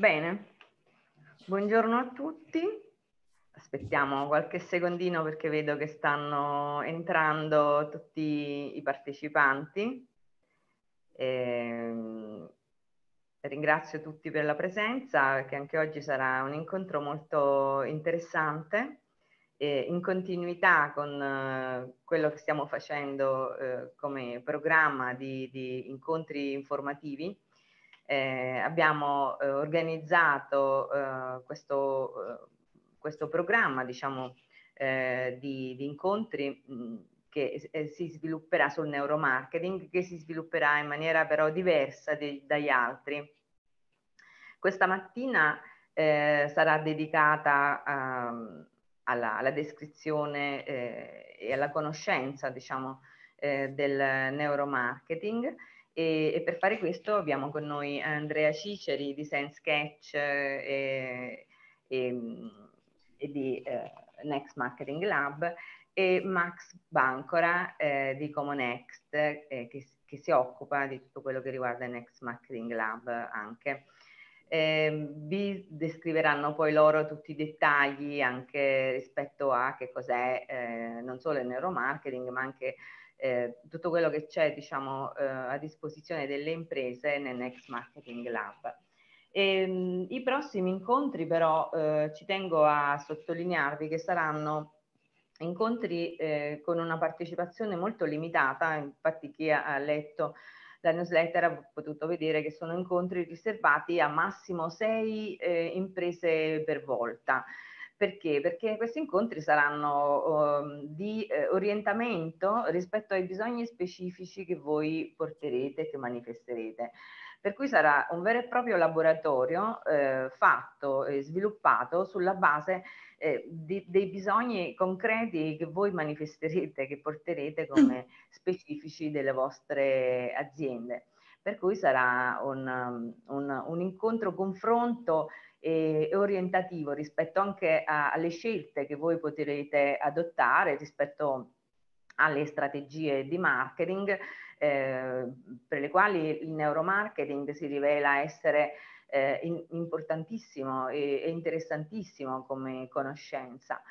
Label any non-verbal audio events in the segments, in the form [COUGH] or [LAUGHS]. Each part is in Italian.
Bene, buongiorno a tutti. Aspettiamo qualche secondino perché vedo che stanno entrando tutti i partecipanti. E ehm, ringrazio tutti per la presenza perché anche oggi sarà un incontro molto interessante in continuità con eh, quello che stiamo facendo eh, come programma di, di incontri informativi eh, abbiamo eh, organizzato eh, questo, eh, questo, programma diciamo, eh, di, di, incontri mh, mm, che eh, si svilupperà sul neuromarketing, che si svilupperà in maniera però diversa di, dagli altri. Questa mattina sarà dedicata ehm, alla, alla, descrizione e alla conoscenza diciamo, del neuromarketing e, e, per fare questo abbiamo con noi Andrea Ciceri di SenseCatch e, eh, e, e di eh, Next Marketing Lab e Max Bancora eh, di Comonext eh, che, che, si occupa di tutto quello che riguarda Next Marketing Lab anche. Ehm, vi descriveranno poi loro tutti i dettagli anche rispetto a che cos'è eh, non solo il neuromarketing ma anche eh, tutto quello che c'è diciamo, eh, a disposizione delle imprese nel Next Marketing Lab. E, ehm, mh, I prossimi incontri però eh, ci tengo a sottolinearvi che saranno incontri eh, con una partecipazione molto limitata, infatti chi ha letto la newsletter ha potuto vedere che sono incontri riservati a massimo sei eh, imprese per volta. Perché? Perché questi incontri saranno um, di eh, orientamento rispetto ai bisogni specifici che voi porterete, che manifesterete. Per cui sarà un vero e proprio laboratorio eh, fatto e sviluppato sulla base eh, di, dei bisogni concreti che voi manifesterete, che porterete come [CLEARS THROAT] specifici delle vostre aziende. Per cui sarà un, uhm, un, un incontro, confronto e, orientativo rispetto anche a, alle scelte che voi potrete adottare rispetto alle strategie di marketing eh, per le quali il neuromarketing si rivela essere eh, importantissimo e, e, interessantissimo come conoscenza.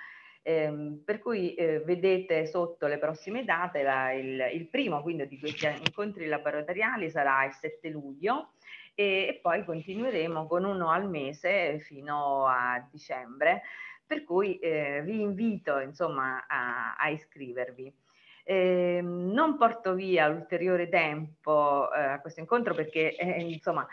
Eh, per cui eh, vedete sotto le prossime date, la, il, il, primo quindi di questi incontri laboratoriali sarà il 7 luglio e, poi continueremo con uno al mese fino a dicembre, per cui eh, vi invito insomma a, a iscrivervi. Eh, non porto via ulteriore tempo eh, a questo incontro perché eh, insomma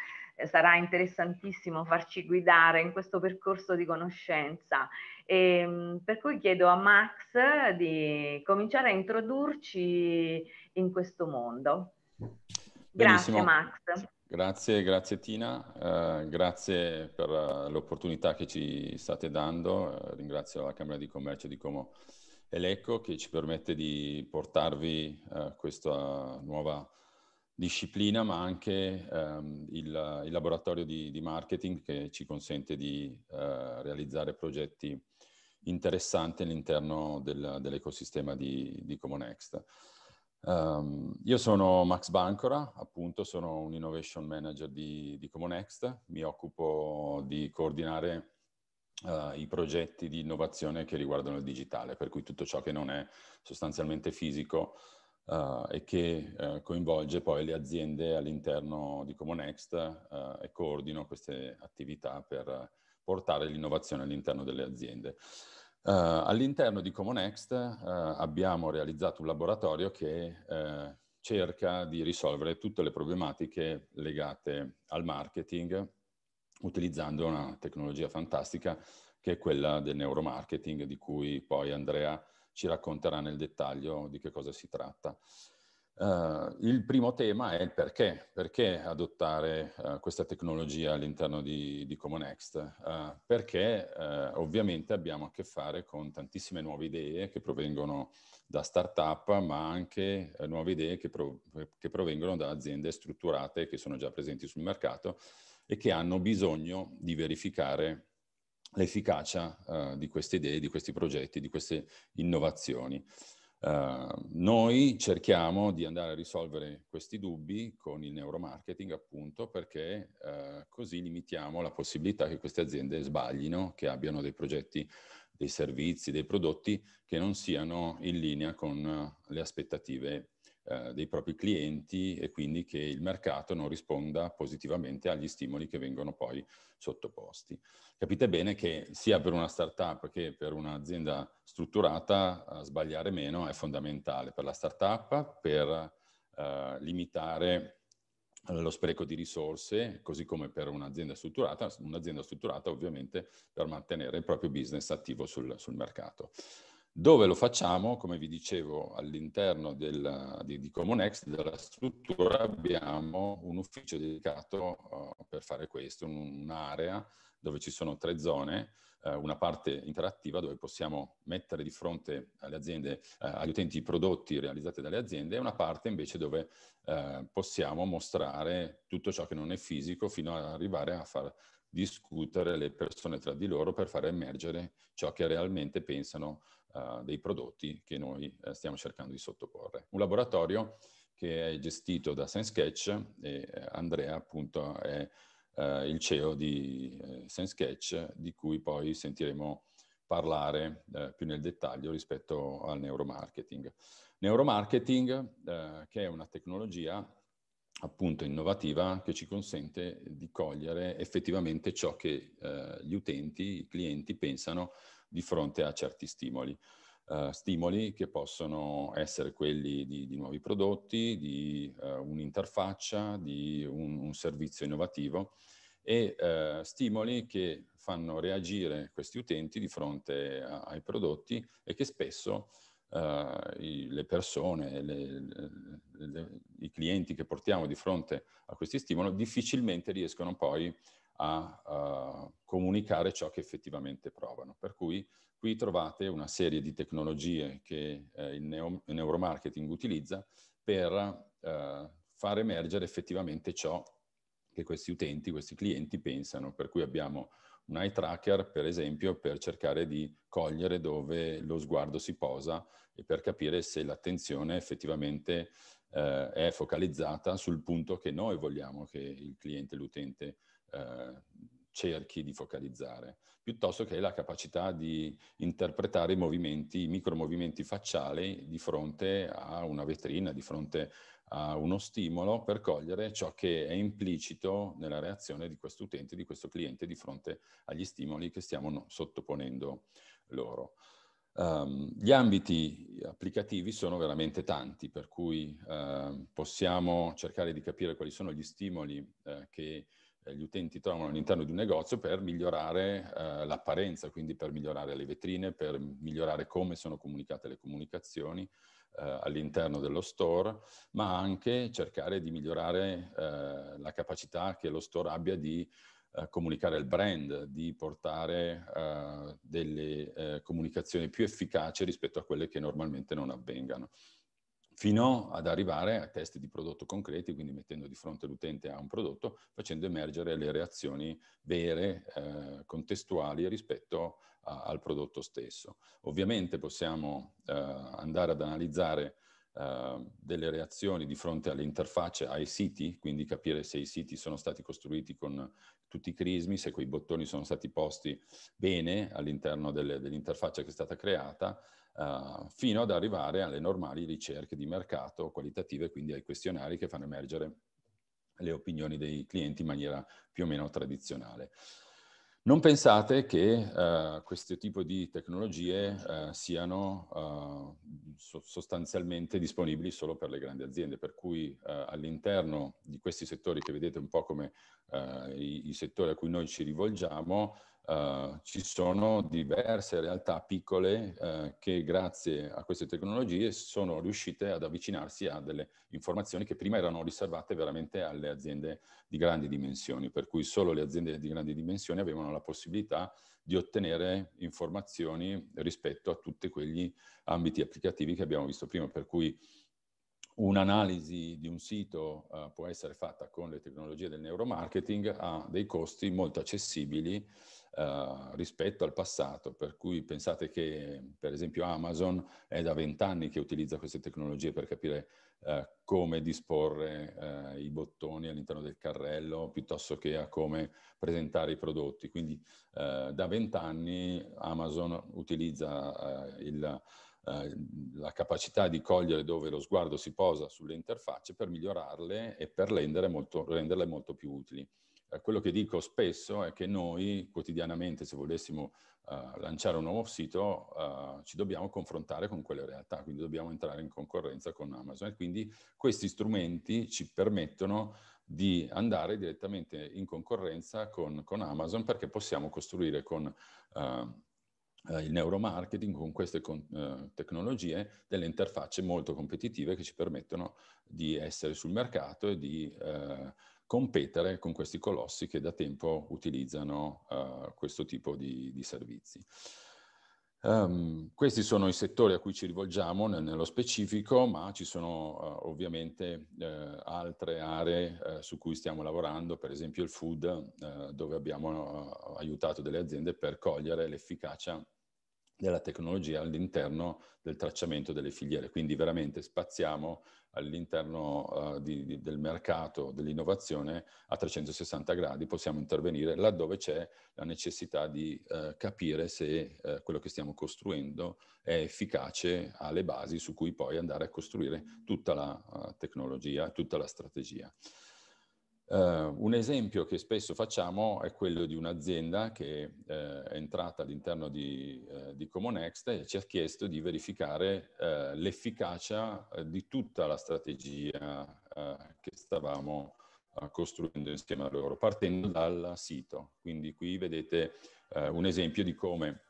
sarà interessantissimo farci guidare in questo percorso di conoscenza. E, ehm, per cui chiedo a Max di cominciare a introdurci in questo mondo. Benissimo. Grazie Max. Grazie, grazie Tina, eh, grazie per uh, l'opportunità che ci state dando, eh, ringrazio la Camera di Commercio di Como e Eleco che ci permette di portarvi eh, questa nuova disciplina ma anche ehm, il, il, laboratorio di, di, marketing che ci consente di eh, realizzare progetti interessanti all'interno del, dell'ecosistema di, di Comonext. Um, io sono Max Bancora, appunto sono un innovation manager di, di Comonext, mi occupo di coordinare Uh, i progetti di innovazione che riguardano il digitale, per cui tutto ciò che non è sostanzialmente fisico uh, e che uh, coinvolge poi le aziende all'interno di Comonext e coordino queste attività per portare l'innovazione all'interno delle aziende. Uh, all'interno di ComoNext uh, abbiamo realizzato un laboratorio che uh, cerca di risolvere tutte le problematiche legate al marketing utilizzando una tecnologia fantastica che è quella del neuromarketing, di cui poi Andrea ci racconterà nel dettaglio di che cosa si tratta. Uh, il primo tema è il perché, perché adottare uh, questa tecnologia all'interno di, di ComonExt? Uh, perché ovviamente abbiamo a che fare con tantissime nuove idee che provengono da start-up, ma anche nuove idee che, pro- che provengono da aziende strutturate che sono già presenti sul mercato e che hanno bisogno di verificare l'efficacia di queste idee, di questi progetti, di queste innovazioni. Ehm, noi cerchiamo di andare a risolvere questi dubbi con il neuromarketing appunto perché uh, così limitiamo la possibilità che queste aziende sbaglino, che abbiano dei progetti, dei servizi, dei prodotti che non siano in linea con eh, le aspettative eh, dei propri clienti e quindi che il mercato non risponda positivamente agli stimoli che vengono poi sottoposti. Capite bene che sia per una startup che per un'azienda strutturata eh, sbagliare meno è fondamentale per la startup, per eh, limitare eh, lo spreco di risorse, così come per un'azienda strutturata, un'azienda strutturata ovviamente per mantenere il proprio business attivo sul, sul mercato dove lo facciamo, come vi dicevo, all'interno della, di, di Comunex, della struttura, abbiamo un ufficio dedicato uh, per fare questo, un, un'area dove ci sono tre zone, uh, una parte interattiva dove possiamo mettere di fronte alle aziende, uh, agli utenti i prodotti realizzati dalle aziende e una parte invece dove possiamo mostrare tutto ciò che non è fisico fino ad arrivare a far discutere le persone tra di loro per far emergere ciò che realmente pensano eh, dei prodotti che noi uh, stiamo cercando di sottoporre. Un laboratorio che è gestito da SenseCatch e eh, Andrea appunto è il CEO di eh, SenseCatch di cui poi sentiremo parlare eh, più nel dettaglio rispetto al neuromarketing. Neuromarketing, eh, che è una tecnologia appunto innovativa che ci consente di cogliere effettivamente ciò che eh, gli utenti, i clienti pensano di fronte a certi stimoli. Uh, stimoli che possono essere quelli di, di nuovi prodotti, di uh, un'interfaccia, di un, un, servizio innovativo e uh, stimoli che fanno reagire questi utenti di fronte a, ai prodotti e che spesso i, le persone, le, le, le, i clienti che portiamo di fronte a questi stimoli difficilmente riescono poi a a, a comunicare ciò che effettivamente provano. Per cui qui trovate una serie di tecnologie che eh, il, neo, il, neuromarketing utilizza per eh, far emergere effettivamente ciò che questi utenti, questi clienti pensano. Per cui abbiamo un eye tracker, per esempio, per cercare di cogliere dove lo sguardo si posa e per capire se l'attenzione effettivamente eh, è focalizzata sul punto che noi vogliamo che il cliente, l'utente eh, cerchi di focalizzare, piuttosto che la capacità di interpretare i movimenti, i micromovimenti facciali di fronte a una vetrina, di fronte a uno stimolo per cogliere ciò che è implicito nella reazione di questo utente, di questo cliente di fronte agli stimoli che stiamo sottoponendo loro. Um, gli ambiti applicativi sono veramente tanti, per cui uh, possiamo cercare di capire quali sono gli stimoli uh, che eh, gli utenti trovano all'interno di un negozio per migliorare eh, l'apparenza, quindi per migliorare le vetrine, per migliorare come sono comunicate le comunicazioni eh, all'interno dello store, ma anche cercare di migliorare eh, la capacità che lo store abbia di eh, comunicare il brand, di portare eh, delle comunicazioni più efficaci rispetto a quelle che normalmente non avvengano fino ad arrivare a test di prodotto concreti, quindi mettendo di fronte l'utente a un prodotto, facendo emergere le reazioni vere, eh, contestuali rispetto a, al prodotto stesso. Ovviamente possiamo eh, andare ad analizzare Ehm, delle reazioni di fronte alle interfacce ai siti, quindi capire se i siti sono stati costruiti con tutti i crismi, se quei bottoni sono stati posti bene all'interno delle, dell'interfaccia che è stata creata, eh, fino ad arrivare alle normali ricerche di mercato qualitative, quindi ai questionari che fanno emergere le opinioni dei clienti in maniera più o meno tradizionale. Non pensate che uh, questo tipo di tecnologie uh, siano uh, so sostanzialmente disponibili solo per le grandi aziende, per cui all'interno di questi settori che vedete un po' come i, i settori a cui noi ci rivolgiamo, eh, ci sono diverse realtà piccole uh, che grazie a queste tecnologie sono riuscite ad avvicinarsi a delle informazioni che prima erano riservate veramente alle aziende di grandi dimensioni, per cui solo le aziende di grandi dimensioni avevano la possibilità di ottenere informazioni rispetto a tutti quegli ambiti applicativi che abbiamo visto prima, per cui un'analisi di un sito uh, può essere fatta con le tecnologie del neuromarketing a dei costi molto accessibili eh, rispetto al passato, per cui pensate che per esempio Amazon è da vent'anni che utilizza queste tecnologie per capire eh, come disporre eh, i bottoni all'interno del carrello piuttosto che a come presentare i prodotti. Quindi eh, da vent'anni Amazon utilizza eh, il la capacità di cogliere dove lo sguardo si posa sulle interfacce per migliorarle e per molto, renderle molto più utili. Eh, quello che dico spesso è che noi quotidianamente, se volessimo eh, lanciare un nuovo sito, eh, ci dobbiamo confrontare con quelle realtà, quindi dobbiamo entrare in concorrenza con Amazon. E quindi questi strumenti ci permettono di andare direttamente in concorrenza con, con Amazon perché possiamo costruire con eh, eh, il neuromarketing con queste con, tecnologie delle interfacce molto competitive che ci permettono di essere sul mercato e di competere con questi colossi che da tempo utilizzano uh, questo tipo di, di servizi. Um, questi sono i settori a cui ci rivolgiamo nel, nello specifico, ma ci sono uh, ovviamente uh, altre aree uh, su cui stiamo lavorando, per esempio il food, dove abbiamo aiutato delle aziende per cogliere l'efficacia della tecnologia all'interno del tracciamento delle filiere. Quindi veramente spaziamo all'interno uh, di, di, del mercato dell'innovazione a 360 gradi, possiamo intervenire laddove c'è la necessità di uh, capire se uh, quello che stiamo costruendo è efficace alle basi su cui poi andare a costruire tutta la tecnologia, tutta la strategia. Uh, un esempio che spesso facciamo è quello di un'azienda che uh, è entrata all'interno di, uh, di Comonext e ci ha chiesto di verificare eh, l'efficacia di tutta la strategia che stavamo costruendo insieme a loro, partendo dal sito. Quindi qui vedete un esempio di come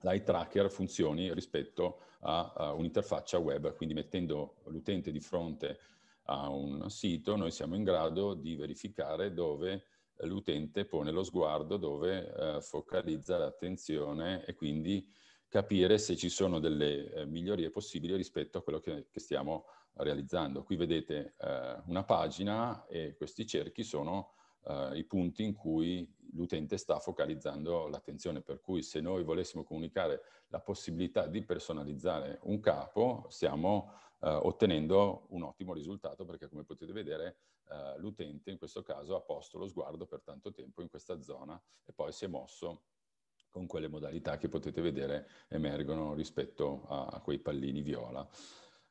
l'eye tracker funzioni rispetto a, a un'interfaccia web, quindi mettendo l'utente di fronte a un sito, noi siamo in grado di verificare dove eh, l'utente pone lo sguardo, dove eh, focalizza l'attenzione e quindi capire se ci sono delle eh, migliorie possibili rispetto a quello che, che stiamo realizzando. Qui vedete eh, una pagina e questi cerchi sono eh, i punti in cui l'utente sta focalizzando l'attenzione, per cui se noi volessimo comunicare la possibilità di personalizzare un capo, siamo eh, ottenendo un ottimo risultato perché come potete vedere eh, l'utente in questo caso ha posto lo sguardo per tanto tempo in questa zona e poi si è mosso con quelle modalità che potete vedere emergono rispetto a quei pallini viola.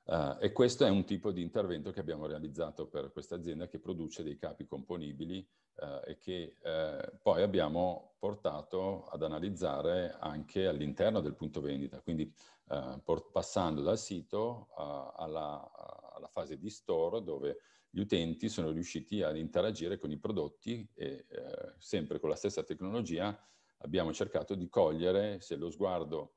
Uh, e questo è un tipo di intervento che abbiamo realizzato per questa azienda che produce dei capi componibili uh, e che uh, poi abbiamo portato ad analizzare anche all'interno del punto vendita. Quindi eh, passando dal sito alla, alla, fase di store dove gli utenti sono riusciti ad interagire con i prodotti e eh, sempre con la stessa tecnologia abbiamo cercato di cogliere se lo sguardo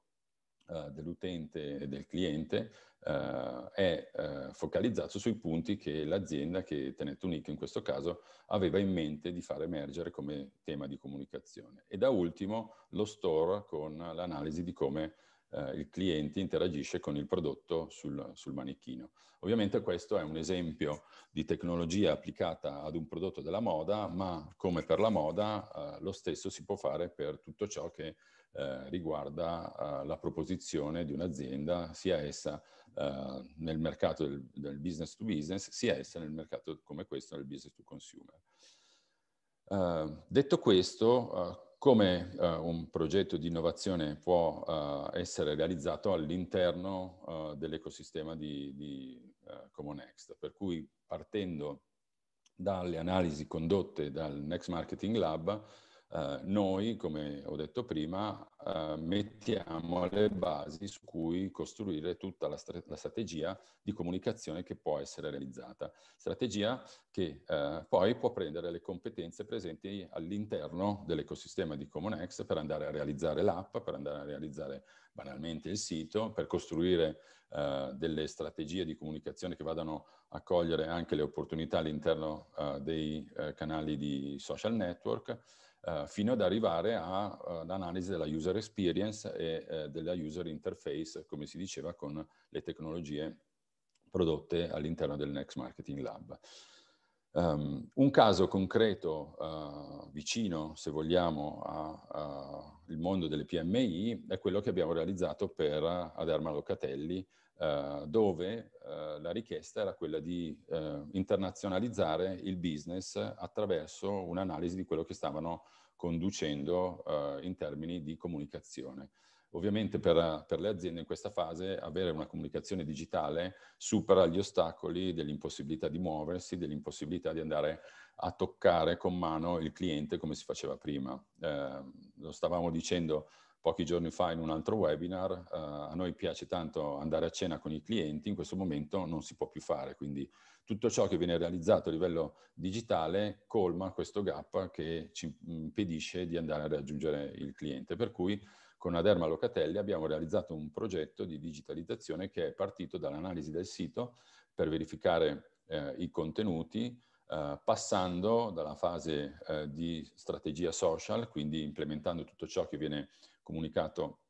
eh, dell'utente e del cliente eh, è eh, focalizzato sui punti che l'azienda, che Tenet Unique in questo caso, aveva in mente di far emergere come tema di comunicazione. E da ultimo lo store con l'analisi di come eh, il cliente interagisce con il prodotto sul, sul, manichino. Ovviamente questo è un esempio di tecnologia applicata ad un prodotto della moda, ma come per la moda eh, lo stesso si può fare per tutto ciò che eh, riguarda eh, la proposizione di un'azienda, sia essa eh, nel mercato del, del, business to business, sia essa nel mercato come questo del business to consumer. Eh, detto questo, come eh, un progetto di innovazione può eh, essere realizzato all'interno eh, dell'ecosistema di, di eh, Comonext. Per cui partendo dalle analisi condotte dal Next Marketing Lab eh, noi, come ho detto prima, eh, mettiamo le basi su cui costruire tutta la, stra- la, strategia di comunicazione che può essere realizzata. Strategia che eh, poi può prendere le competenze presenti all'interno dell'ecosistema di Comunex per andare a realizzare l'app, per andare a realizzare banalmente il sito, per costruire eh, delle strategie di comunicazione che vadano a cogliere anche le opportunità all'interno eh, dei canali di social network eh, fino ad arrivare all'analisi eh, della user experience e eh, della user interface, come si diceva, con le tecnologie prodotte all'interno del Next Marketing Lab. Um, un caso concreto uh, vicino, se vogliamo, al mondo delle PMI è quello che abbiamo realizzato per Aderma Locatelli eh, dove eh, la richiesta era quella di eh, internazionalizzare il business attraverso un'analisi di quello che stavano conducendo in termini di comunicazione. Ovviamente per, per, le aziende in questa fase avere una comunicazione digitale supera gli ostacoli dell'impossibilità di muoversi, dell'impossibilità di andare a toccare con mano il cliente come si faceva prima. Eh, lo stavamo dicendo pochi giorni fa in un altro webinar, eh, a noi piace tanto andare a cena con i clienti, in questo momento non si può più fare, quindi tutto ciò che viene realizzato a livello digitale colma questo gap che ci impedisce di andare a raggiungere il cliente, per cui con Aderma Locatelli abbiamo realizzato un progetto di digitalizzazione che è partito dall'analisi del sito per verificare eh, i contenuti, Uh, passando dalla fase uh, di strategia social, quindi implementando tutto ciò che viene comunicato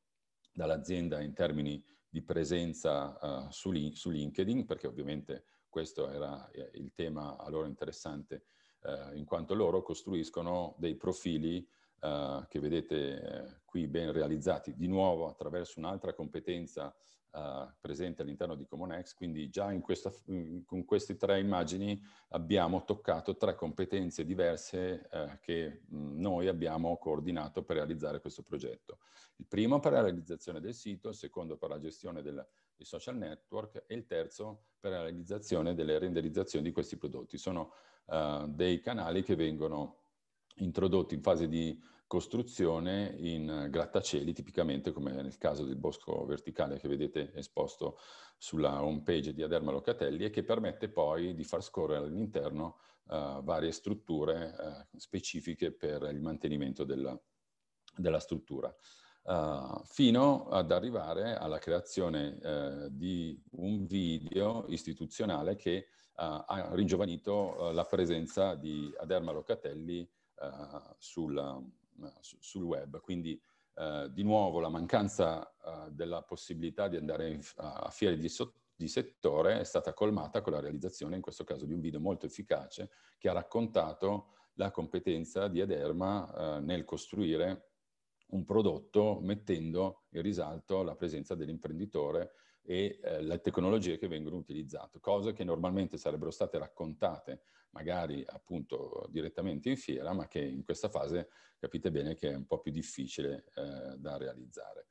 dall'azienda in termini di presenza uh, su, su, LinkedIn, perché ovviamente questo era eh, il tema a loro interessante, uh, in quanto loro costruiscono dei profili uh, che vedete qui ben realizzati, di nuovo attraverso un'altra competenza uh, presente all'interno di Comunex. quindi già questa, con queste tre immagini abbiamo toccato tre competenze diverse uh, che mh, mm, noi abbiamo coordinato per realizzare questo progetto. Il primo per la realizzazione del sito, il secondo per la gestione del, dei social network e il terzo per la realizzazione delle renderizzazioni di questi prodotti. Sono uh, dei canali che vengono introdotti in fase di costruzione in grattacieli, tipicamente come nel caso del bosco verticale che vedete esposto sulla home page di Aderma Locatelli e che permette poi di far scorrere all'interno uh, varie strutture uh, specifiche per il mantenimento della, della struttura. Uh, fino ad arrivare alla creazione di un video istituzionale che ha ringiovanito la presenza di Aderma Locatelli sulla, eh, sul web. Quindi eh, di nuovo la mancanza eh, della possibilità di andare in, a, fiere di, so, di, settore è stata colmata con la realizzazione, in questo caso, di un video molto efficace che ha raccontato la competenza di Ederma eh, nel costruire un prodotto mettendo in risalto la presenza dell'imprenditore e eh, le tecnologie che vengono utilizzate, cose che normalmente sarebbero state raccontate magari appunto direttamente in fiera, ma che in questa fase capite bene che è un po' più difficile eh, da realizzare.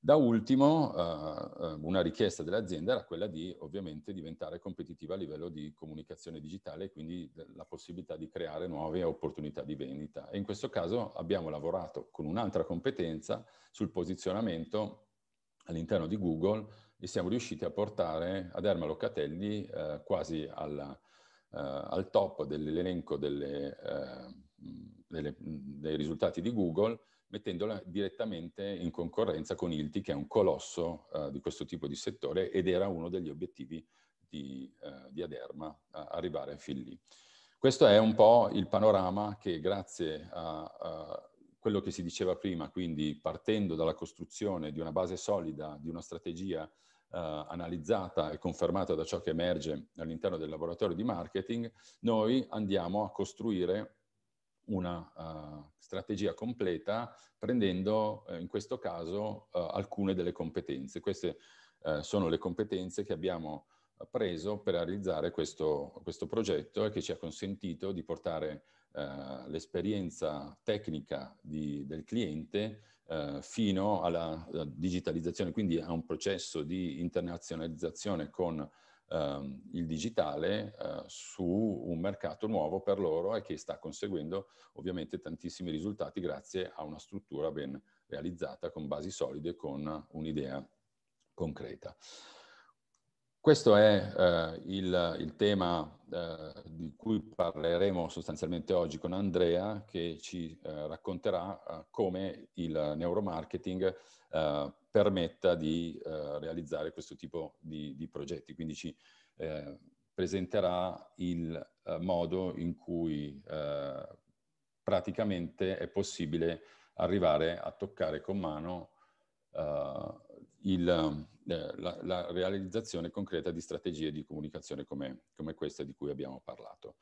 Da ultimo, eh, eh una richiesta dell'azienda era quella di ovviamente diventare competitiva a livello di comunicazione digitale e quindi la possibilità di creare nuove opportunità di vendita. E in questo caso abbiamo lavorato con un'altra competenza sul posizionamento all'interno di Google e siamo riusciti a portare Aderma Locatelli eh, quasi alla, eh, al top dell'elenco delle, eh, delle, dei risultati di Google, mettendola direttamente in concorrenza con Ilti, che è un colosso eh, di questo tipo di settore ed era uno degli obiettivi di, eh, di Aderma, arrivare fin lì. Questo è un po' il panorama che grazie a, a, quello che si diceva prima, quindi partendo dalla costruzione di una base solida, di una strategia eh, analizzata e confermata da ciò che emerge all'interno del laboratorio di marketing, noi andiamo a costruire una uh, strategia completa prendendo uh, in questo caso uh, alcune delle competenze. Queste sono le competenze che abbiamo preso per realizzare questo, questo, progetto e che ci ha consentito di portare l'esperienza tecnica di, del cliente eh, fino alla, digitalizzazione, quindi a un processo di internazionalizzazione con ehm, il digitale eh, su un mercato nuovo per loro e che sta conseguendo ovviamente tantissimi risultati grazie a una struttura ben realizzata con basi solide, e con un'idea concreta. Questo è eh, il, il, tema eh, di cui parleremo sostanzialmente oggi con Andrea che ci eh, racconterà eh, come il neuromarketing eh, permetta di eh, realizzare questo tipo di, di progetti. Quindi ci presenterà il modo in cui praticamente è possibile arrivare a toccare con mano il eh, la, la, realizzazione concreta di strategie di comunicazione come, come questa di cui abbiamo parlato.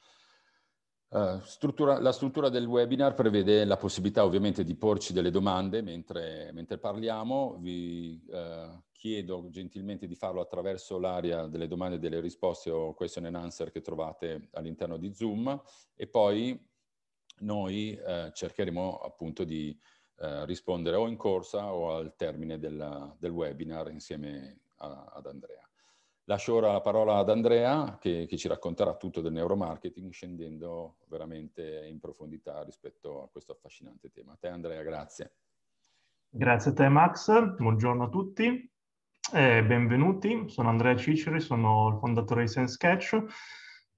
Uh, struttura, la struttura del webinar prevede la possibilità ovviamente di porci delle domande mentre, mentre parliamo. Vi uh, chiedo gentilmente di farlo attraverso l'area delle domande e delle risposte o question and answer che trovate all'interno di Zoom e poi noi uh, cercheremo appunto di eh, rispondere o in corsa o al termine della, del webinar insieme a, ad Andrea. Lascio ora la parola ad Andrea che, che, ci racconterà tutto del neuromarketing scendendo veramente in profondità rispetto a questo affascinante tema. A te Andrea, grazie. Grazie a te Max, buongiorno a tutti e eh, benvenuti. Sono Andrea Ciceri, sono il fondatore di SenseCatch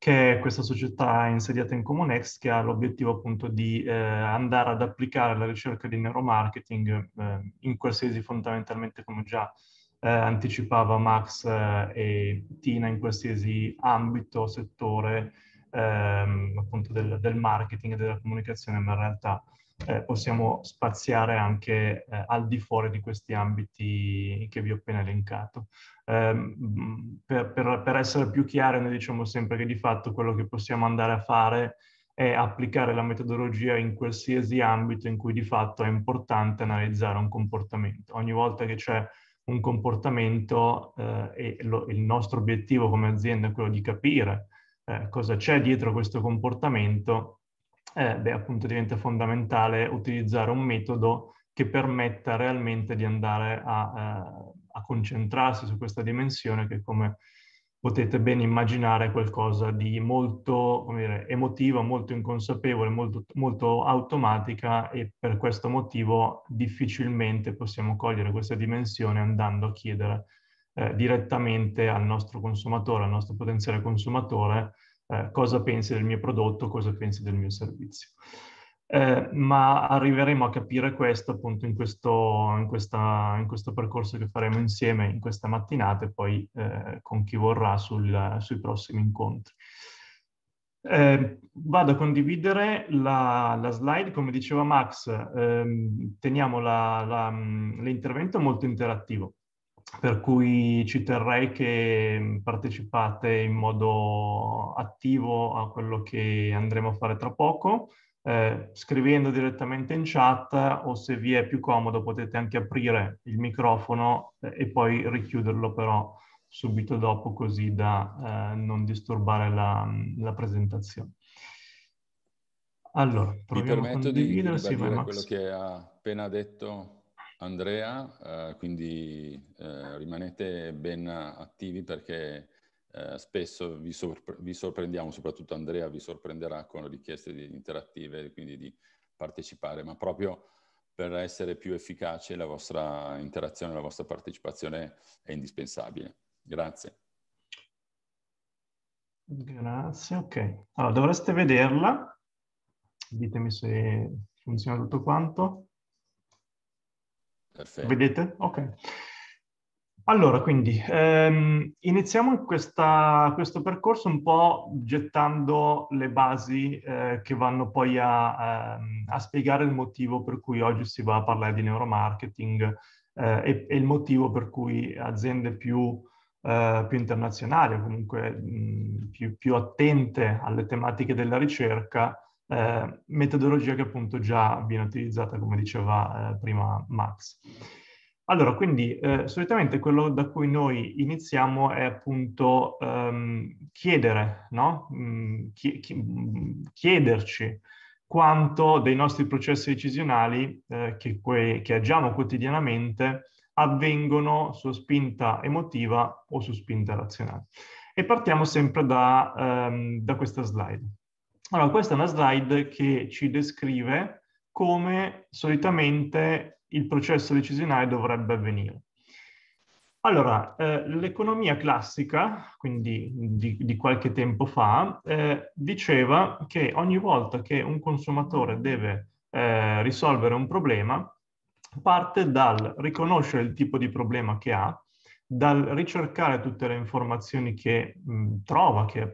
che è questa società insediata in Comunex che ha l'obiettivo appunto di eh, andare ad applicare la ricerca di neuromarketing eh, in qualsiasi fondamentalmente come già eh, anticipava Max eh, e Tina in qualsiasi ambito, settore ehm, appunto del, del, marketing e della comunicazione, ma in realtà eh, possiamo spaziare anche eh, al di fuori di questi ambiti che vi ho appena elencato. Ehm, per, per, per, essere più chiari, noi diciamo sempre che di fatto quello che possiamo andare a fare è applicare la metodologia in qualsiasi ambito in cui di fatto è importante analizzare un comportamento. Ogni volta che c'è un comportamento eh, e lo, il nostro obiettivo come azienda è quello di capire eh, cosa c'è dietro questo comportamento, eh, beh, appunto diventa fondamentale utilizzare un metodo che permetta realmente di andare a eh, a concentrarsi su questa dimensione che come potete ben immaginare è qualcosa di molto dire, emotiva, molto inconsapevole, molto, molto, automatica e per questo motivo difficilmente possiamo cogliere questa dimensione andando a chiedere eh, direttamente al nostro consumatore, al nostro potenziale consumatore, eh, cosa pensi del mio prodotto, cosa pensi del mio servizio eh, ma arriveremo a capire questo appunto in questo, in, questa, in questo, percorso che faremo insieme in questa mattinata e poi eh, con chi vorrà sul, sui prossimi incontri. Eh, vado a condividere la, la, slide, come diceva Max, ehm, teniamo mm, l'intervento molto interattivo, per cui ci terrei che mm, partecipate in modo attivo a quello che andremo a fare tra poco eh, scrivendo direttamente in chat o se vi è più comodo potete anche aprire il microfono eh, e poi richiuderlo però subito dopo così da eh, non disturbare la, la presentazione. Allora, Mi permetto di ribadire vai, quello che ha appena detto Andrea, eh, quindi eh, rimanete ben attivi perché eh, spesso vi, sorpre- vi, sorprendiamo, soprattutto Andrea vi sorprenderà con richieste di- interattive, quindi di partecipare, ma proprio per essere più efficace la vostra interazione, la vostra partecipazione è indispensabile. Grazie. Grazie, ok. Allora, dovreste vederla. Ditemi se funziona tutto quanto. Perfetto. Vedete? Ok. Allora, quindi ehm, iniziamo questa, questo percorso un po' gettando le basi eh, che vanno poi a, ehm, a, spiegare il motivo per cui oggi si va a parlare di neuromarketing eh, e, e, il motivo per cui aziende più, eh, più internazionali o comunque mh, più, più, attente alle tematiche della ricerca, eh, metodologia che appunto già viene utilizzata, come diceva eh, prima Max. Allora, quindi eh, solitamente quello da cui noi iniziamo è appunto ehm, chiedere, no? Mm, Chie- mm, chiederci quanto dei nostri processi decisionali eh, che, que- che, agiamo quotidianamente avvengono su spinta emotiva o su spinta razionale. E partiamo sempre da, ehm, da questa slide. Allora, questa è una slide che ci descrive come solitamente il processo decisionale dovrebbe avvenire. Allora, eh, l'economia classica, quindi di, di qualche tempo fa, eh, diceva che ogni volta che un consumatore deve eh, risolvere un problema, parte dal riconoscere il tipo di problema che ha, dal ricercare tutte le informazioni che mh, trova, che,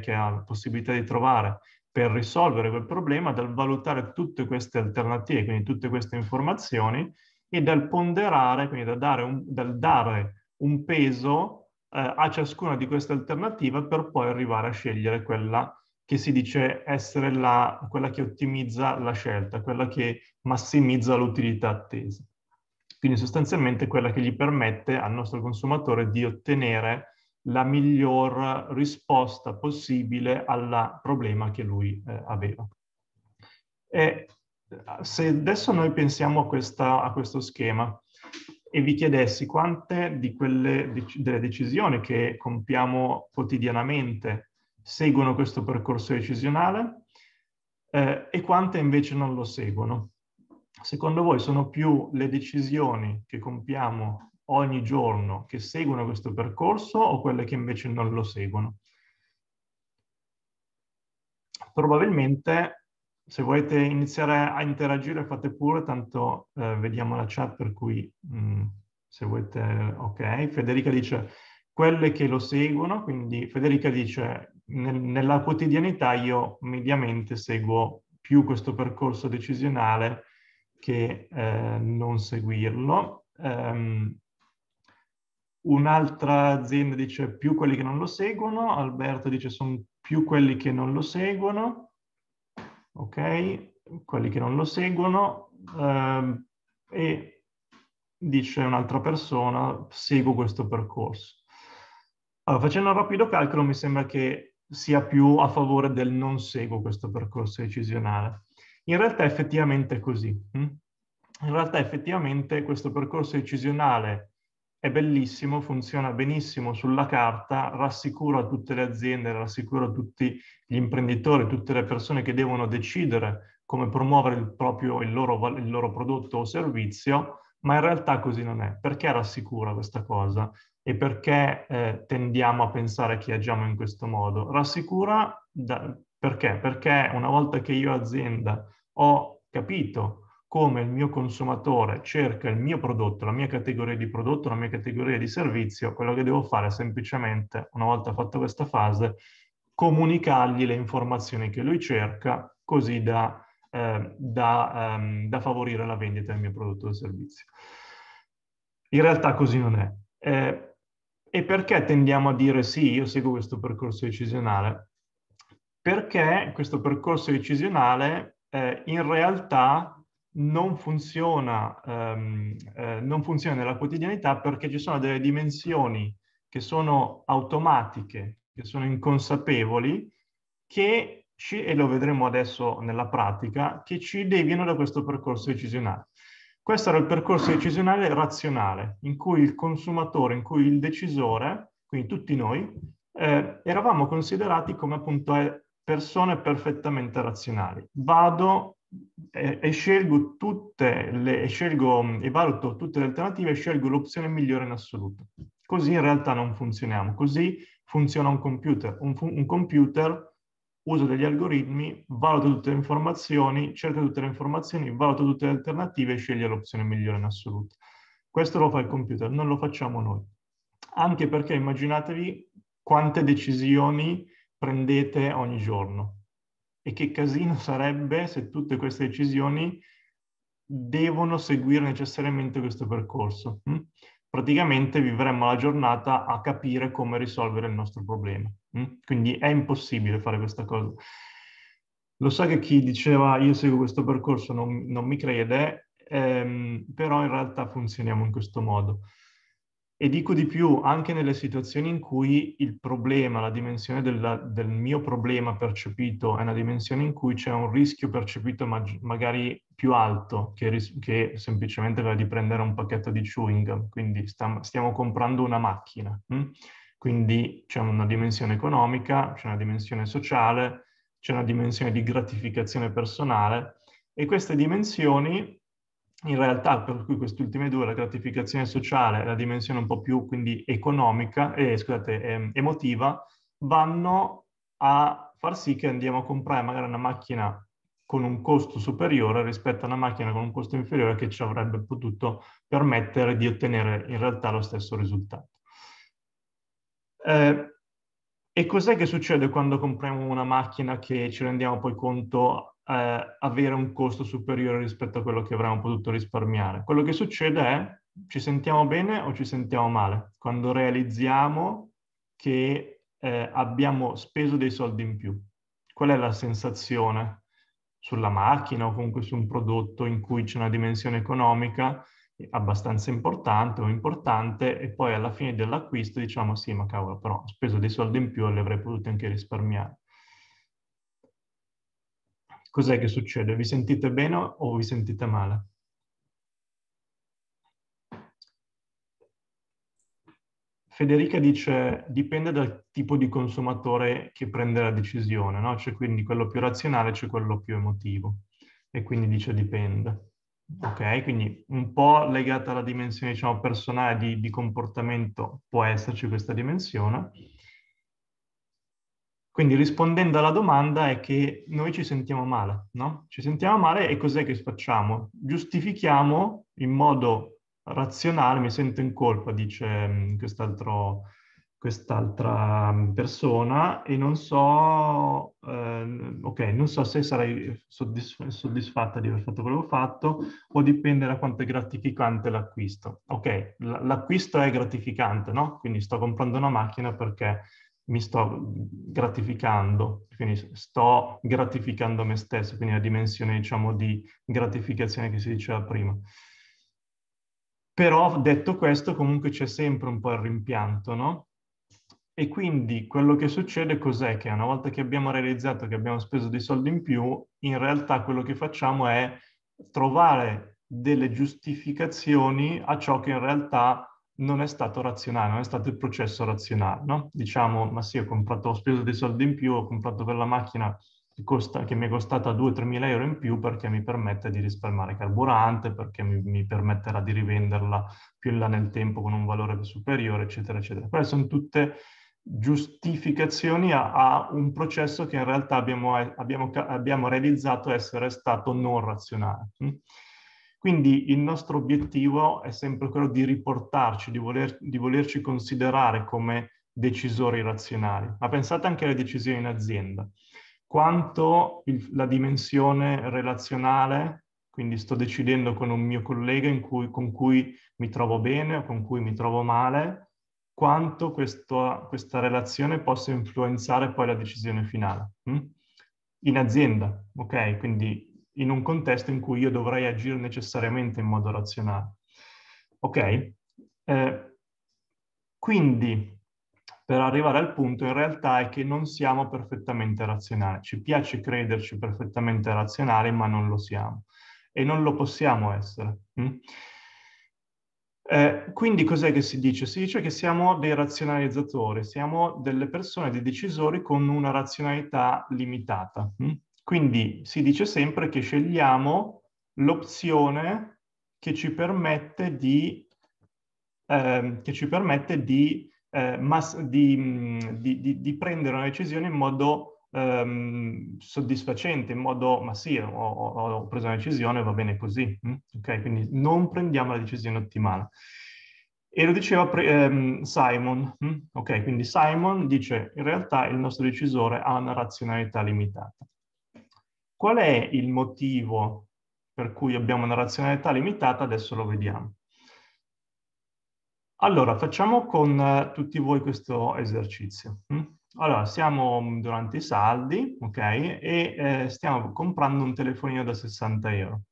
che ha possibilità di trovare per risolvere quel problema, dal valutare tutte queste alternative, quindi tutte queste informazioni, e dal ponderare, quindi dal dare un, dal dare un peso eh, a ciascuna di queste alternative per poi arrivare a scegliere quella che si dice essere la, quella che ottimizza la scelta, quella che massimizza l'utilità attesa. Quindi sostanzialmente quella che gli permette al nostro consumatore di ottenere la miglior risposta possibile al problema che lui eh, aveva. E se adesso noi pensiamo a, questa, a, questo schema e vi chiedessi quante di quelle dec- delle decisioni che compiamo quotidianamente seguono questo percorso decisionale eh, e quante invece non lo seguono secondo voi sono più le decisioni che compiamo ogni giorno che seguono questo percorso o quelle che invece non lo seguono? Probabilmente, se volete iniziare a interagire, fate pure, tanto eh, vediamo la chat per cui, mh, mm, se volete, ok. Federica dice quelle che lo seguono, quindi Federica dice nel, nella quotidianità io mediamente seguo più questo percorso decisionale che eh, non seguirlo. Um, Un'altra azienda dice più quelli che non lo seguono, Alberto dice sono più quelli che non lo seguono, ok? Quelli che non lo seguono um, e dice un'altra persona seguo questo percorso. Allora, facendo un rapido calcolo mi sembra che sia più a favore del non seguo questo percorso decisionale. In realtà effettivamente è così. Mm? In realtà effettivamente questo percorso decisionale è bellissimo, funziona benissimo sulla carta, rassicura tutte le aziende, rassicura tutti gli imprenditori, tutte le persone che devono decidere come promuovere il, proprio, il, loro, il loro prodotto o servizio, ma in realtà così non è. Perché rassicura questa cosa? E perché eh, tendiamo a pensare che agiamo in questo modo? Rassicura da, perché? Perché una volta che io azienda ho capito come il mio consumatore cerca il mio prodotto, la mia categoria di prodotto, la mia categoria di servizio, quello che devo fare è semplicemente, una volta fatta questa fase, comunicargli le informazioni che lui cerca, così da, eh, da, ehm, da favorire la vendita del mio prodotto o servizio. In realtà così non è. Eh, e perché tendiamo a dire sì, io seguo questo percorso decisionale? Perché questo percorso decisionale eh, in realtà non funziona, ehm, eh, non funziona nella quotidianità perché ci sono delle dimensioni che sono automatiche, che sono inconsapevoli, che ci, e lo vedremo adesso nella pratica, che ci deviano da questo percorso decisionale. Questo era il percorso decisionale razionale, in cui il consumatore, in cui il decisore, quindi tutti noi, eh, eravamo considerati come appunto eh, persone perfettamente razionali. Vado e, e scelgo tutte le, e scelgo e valuto tutte le alternative e scelgo l'opzione migliore in assoluto. Così in realtà non funzioniamo, così funziona un computer. Un, un computer usa degli algoritmi, valuta tutte le informazioni, cerca tutte le informazioni, valuta tutte le alternative e sceglie l'opzione migliore in assoluto. Questo lo fa il computer, non lo facciamo noi. Anche perché immaginatevi quante decisioni prendete ogni giorno. E che casino sarebbe se tutte queste decisioni devono seguire necessariamente questo percorso. Hm? Praticamente vivremmo la giornata a capire come risolvere il nostro problema. Hm? Quindi è impossibile fare questa cosa. Lo so che chi diceva io seguo questo percorso non, non mi crede, ehm, però in realtà funzioniamo in questo modo. E dico di più, anche nelle situazioni in cui il problema, la dimensione della, del mio problema percepito è una dimensione in cui c'è un rischio percepito mag- magari più alto che, ris- che semplicemente va di prendere un pacchetto di chewing gum, quindi sta- stiamo comprando una macchina. Mh? Hm? Quindi c'è una dimensione economica, c'è una dimensione sociale, c'è una dimensione di gratificazione personale e queste dimensioni in realtà per cui queste ultime due, la gratificazione sociale e la dimensione un po' più quindi economica, eh, scusate, eh, emotiva, vanno a far sì che andiamo a comprare magari una macchina con un costo superiore rispetto a una macchina con un costo inferiore che ci avrebbe potuto permettere di ottenere in realtà lo stesso risultato. Eh, e cos'è che succede quando compriamo una macchina che ci rendiamo poi conto eh, avere un costo superiore rispetto a quello che avremmo potuto risparmiare. Quello che succede è ci sentiamo bene o ci sentiamo male quando realizziamo che eh, abbiamo speso dei soldi in più. Qual è la sensazione sulla macchina o comunque su un prodotto in cui c'è una dimensione economica abbastanza importante o importante e poi alla fine dell'acquisto diciamo sì ma cavolo però ho speso dei soldi in più e li avrei potuti anche risparmiare cos'è che succede? Vi sentite bene o vi sentite male? Federica dice dipende dal tipo di consumatore che prende la decisione, no? c'è quindi quello più razionale, c'è quello più emotivo e quindi dice dipende. Ok, quindi un po' legata alla dimensione diciamo, personale di, di comportamento può esserci questa dimensione, quindi rispondendo alla domanda è che noi ci sentiamo male, no? Ci sentiamo male e cos'è che facciamo? Giustifichiamo in modo razionale, mi sento in colpa, dice mm, quest'altro, quest'altra mm, persona e non so, eh, okay, non so se sarai soddisf- soddisfatta di aver fatto quello che ho fatto o dipende da quanto è gratificante l'acquisto. Ok, l- l'acquisto è gratificante, no? Quindi sto comprando una macchina perché mi sto gratificando, quindi sto gratificando me stesso, quindi la dimensione diciamo di gratificazione che si diceva prima. Però detto questo comunque c'è sempre un po' il rimpianto, no? E quindi quello che succede cos'è? Che una volta che abbiamo realizzato che abbiamo speso dei soldi in più, in realtà quello che facciamo è trovare delle giustificazioni a ciò che in realtà non è stato razionale, non è stato il processo razionale, no? Diciamo, ma sì, ho comprato, ho speso dei soldi in più, ho comprato quella macchina che, costa, che mi è costata 2-3 mila euro in più perché mi permette di risparmiare carburante, perché mi, mi, permetterà di rivenderla più in là nel tempo con un valore superiore, eccetera, eccetera. Quelle sono tutte giustificazioni a, a, un processo che in realtà abbiamo, abbiamo, abbiamo realizzato essere stato non razionale. Hm? Quindi il nostro obiettivo è sempre quello di riportarci, di, voler, di volerci considerare come decisori razionali. Ma pensate anche alle decisioni in azienda. Quanto il, la dimensione relazionale, quindi sto decidendo con un mio collega cui, con cui mi trovo bene o con cui mi trovo male, quanto questo, questa relazione possa influenzare poi la decisione finale. Hm? In azienda, ok? Quindi in un contesto in cui io dovrei agire necessariamente in modo razionale. Ok? Eh, quindi, per arrivare al punto, in realtà è che non siamo perfettamente razionali. Ci piace crederci perfettamente razionali, ma non lo siamo. E non lo possiamo essere. Mm? Eh, quindi cos'è che si dice? Si dice che siamo dei razionalizzatori, siamo delle persone, dei decisori con una razionalità limitata. Mm? Quindi si dice sempre che scegliamo l'opzione che ci permette di, eh, ci permette di, eh, mm, di, di prendere una decisione in modo ehm, soddisfacente, in modo, ma sì, ho, ho, ho, preso una decisione, va bene così. Hm? Okay? Quindi non prendiamo la decisione ottimale. E lo diceva ehm, Simon, hm? ok? Quindi Simon dice, in realtà il nostro decisore ha una razionalità limitata. Qual è il motivo per cui abbiamo una razionalità limitata? Adesso lo vediamo. Allora, facciamo con eh, tutti voi questo esercizio. Hm? Allora, siamo durante i saldi, ok? E eh, stiamo comprando un telefonino da 60 euro.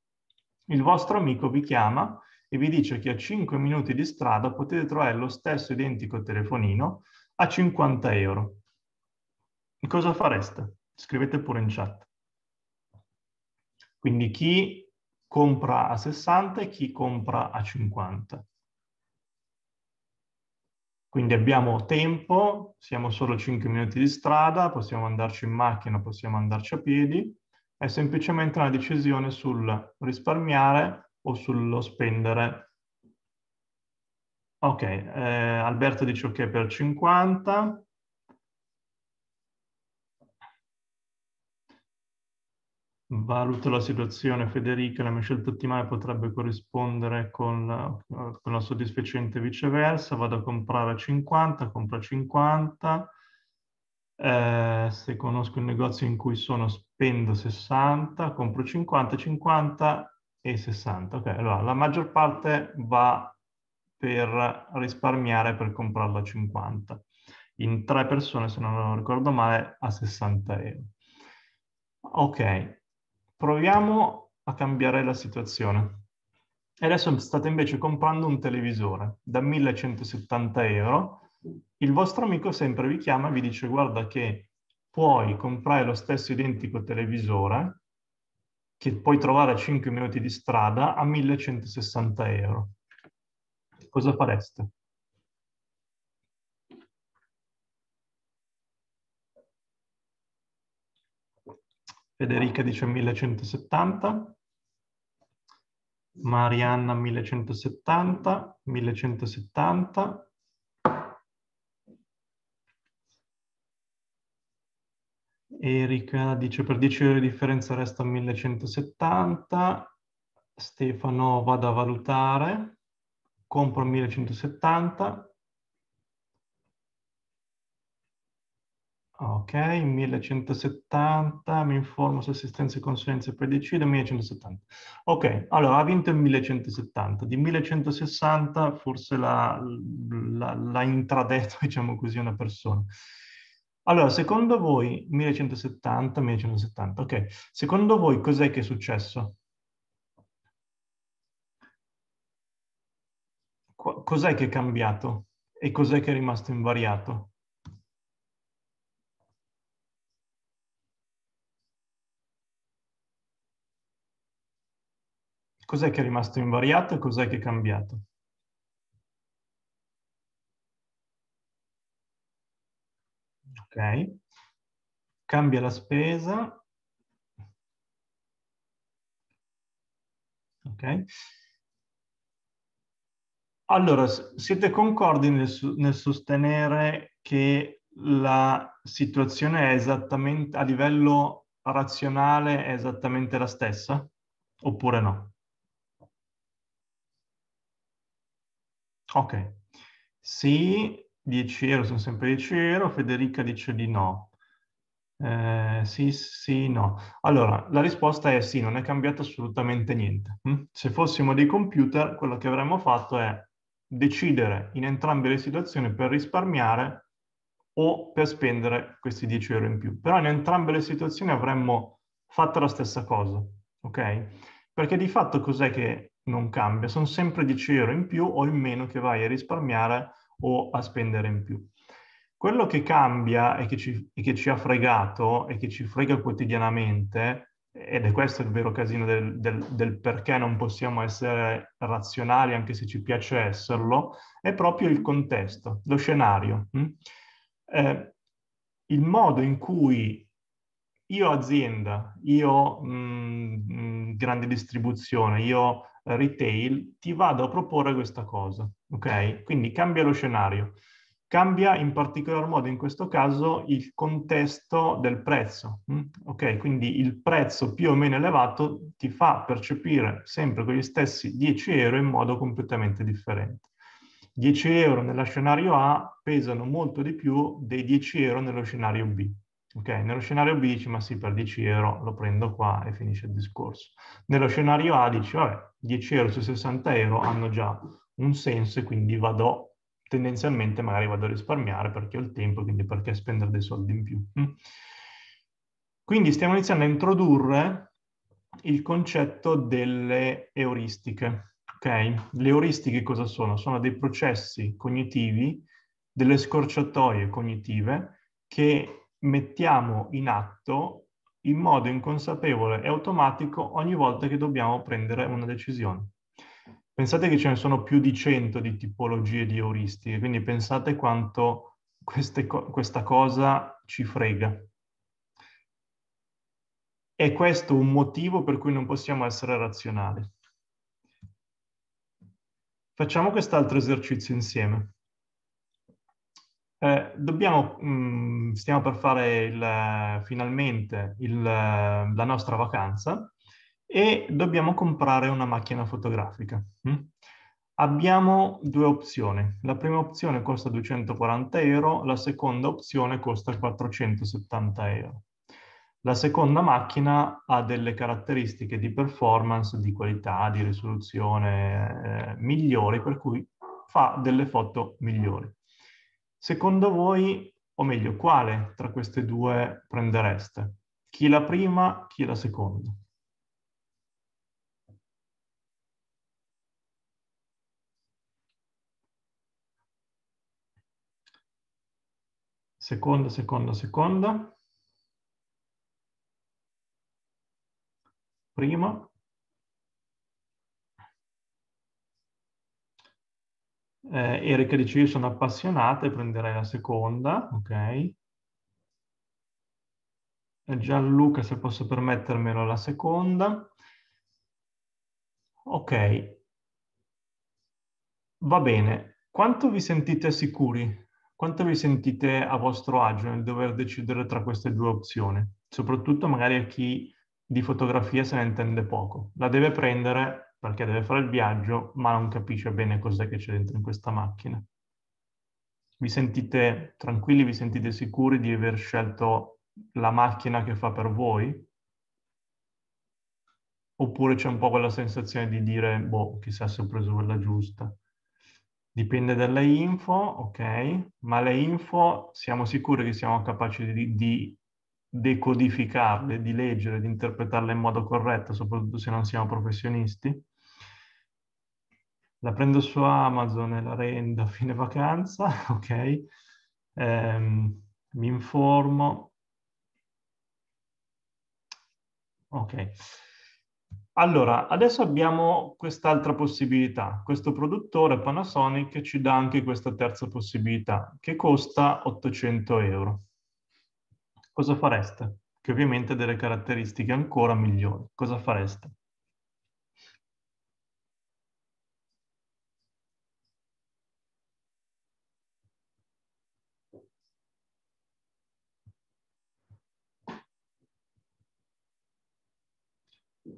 Il vostro amico vi chiama e vi dice che a 5 minuti di strada potete trovare lo stesso identico telefonino a 50 euro. Cosa fareste? Scrivete pure in chat. Quindi chi compra a 60 e chi compra a 50. Quindi abbiamo tempo, siamo solo 5 minuti di strada, possiamo andarci in macchina, possiamo andarci a piedi, è semplicemente una decisione sul risparmiare o sullo spendere. Ok, eh, Alberto dice ok per 50, Valuto la situazione, Federica, la mia scelta ottimale potrebbe corrispondere con la, eh, con la soddisfacente viceversa, vado a comprare a 50, compro a 50, eh, se conosco il negozio in cui sono spendo 60, compro 50, 50 e 60. Ok, allora la maggior parte va per risparmiare per comprarla a 50. In tre persone, se non ricordo male, a 60 euro. Ok, proviamo a cambiare la situazione. E adesso state invece comprando un televisore da 1170 euro. Il vostro amico sempre vi chiama e vi dice guarda che puoi comprare lo stesso identico televisore che puoi trovare a 5 minuti di strada a 1160 euro. Cosa fareste? Federica dice 1170, Marianna 1170, 1170, Erika dice per 10 ore di differenza resta 1170, Stefano vado a valutare, compro 1170, Ok, 1170, mi informo su assistenza e consulenza per decida, 1170. Ok, allora ha vinto il 1170, di 1160 forse l'ha intradetto, [LAUGHS] diciamo così, una persona. Allora, secondo voi, 1170, 1170, ok, secondo voi cos'è che è successo? Cos'è che è cambiato e cos'è che è rimasto invariato? Cos'è che è rimasto invariato e cos'è che è cambiato? Ok. Cambia la spesa. Ok. Allora, siete concordi nel, nel sostenere che la situazione è esattamente a livello razionale è esattamente la stessa oppure no? Ok, sì, 10 euro sono sempre 10 euro, Federica dice di no. Eh, sì, sì, no. Allora, la risposta è sì, non è cambiato assolutamente niente. Mm? Se fossimo dei computer, quello che avremmo fatto è decidere in entrambe le situazioni per risparmiare o per spendere questi 10 euro in più. Però in entrambe le situazioni avremmo fatto la stessa cosa, ok? Perché di fatto cos'è che non cambia, sono sempre 10 euro in più o in meno che vai a risparmiare o a spendere in più. Quello che cambia e che ci, e che ci ha fregato e che ci frega quotidianamente, ed è questo il vero casino del, del, del perché non possiamo essere razionali anche se ci piace esserlo, è proprio il contesto, lo scenario. Hm? Eh, il modo in cui io azienda, io mh, mm, mm, grande distribuzione, io retail, ti vado a proporre questa cosa, ok? Quindi cambia lo scenario. Cambia in particolar modo in questo caso il contesto del prezzo, mm? ok? Quindi il prezzo più o meno elevato ti fa percepire sempre quegli stessi 10 euro in modo completamente differente. 10 euro nello scenario A pesano molto di più dei 10 euro nello scenario B. Ok, nello scenario B dici, ma sì, per 10 euro lo prendo qua e finisce il discorso. Nello scenario A dici, vabbè, 10 euro su 60 euro hanno già un senso e quindi vado, tendenzialmente magari vado a risparmiare perché ho il tempo, quindi perché spendere dei soldi in più. Mm? Quindi stiamo iniziando a introdurre il concetto delle euristiche. Ok? Le euristiche cosa sono? Sono dei processi cognitivi, delle scorciatoie cognitive che mettiamo in atto in modo inconsapevole e automatico ogni volta che dobbiamo prendere una decisione. Pensate che ce ne sono più di 100 di tipologie di euristiche, quindi pensate quanto queste, questa cosa ci frega. È questo un motivo per cui non possiamo essere razionali. Facciamo quest'altro esercizio insieme. Eh, dobbiamo, mh, mm, stiamo per fare il, finalmente il, la nostra vacanza e dobbiamo comprare una macchina fotografica. Mh? Mm? Abbiamo due opzioni. La prima opzione costa 240 euro, la seconda opzione costa 470 euro. La seconda macchina ha delle caratteristiche di performance, di qualità, di risoluzione eh, migliori, per cui fa delle foto migliori. Secondo voi, o meglio, quale tra queste due prendereste? Chi la prima, chi la seconda? Seconda, seconda, seconda. Prima. Eh, Erika dice io sono appassionata e prenderei la seconda, ok? Eh, Gianluca se posso permettermelo la seconda. Ok, va bene. Quanto vi sentite sicuri? Quanto vi sentite a vostro agio nel dover decidere tra queste due opzioni? Soprattutto magari a chi di fotografia se ne intende poco. La deve prendere perché deve fare il viaggio, ma non capisce bene cos'è che c'è dentro in questa macchina. Vi sentite tranquilli, vi sentite sicuri di aver scelto la macchina che fa per voi? Oppure c'è un po' quella sensazione di dire, boh, chissà se ho preso quella giusta. Dipende dalle info, ok, ma le info siamo sicuri che siamo capaci di, di decodificarle, di leggere, di interpretarle in modo corretto, soprattutto se non siamo professionisti. La prendo su Amazon e la rendo a fine vacanza, [LAUGHS] ok? Ehm, mi informo. Ok. Allora, adesso abbiamo quest'altra possibilità. Questo produttore Panasonic ci dà anche questa terza possibilità, che costa 800 euro. Cosa fareste? Che ovviamente ha delle caratteristiche ancora migliori. Cosa fareste?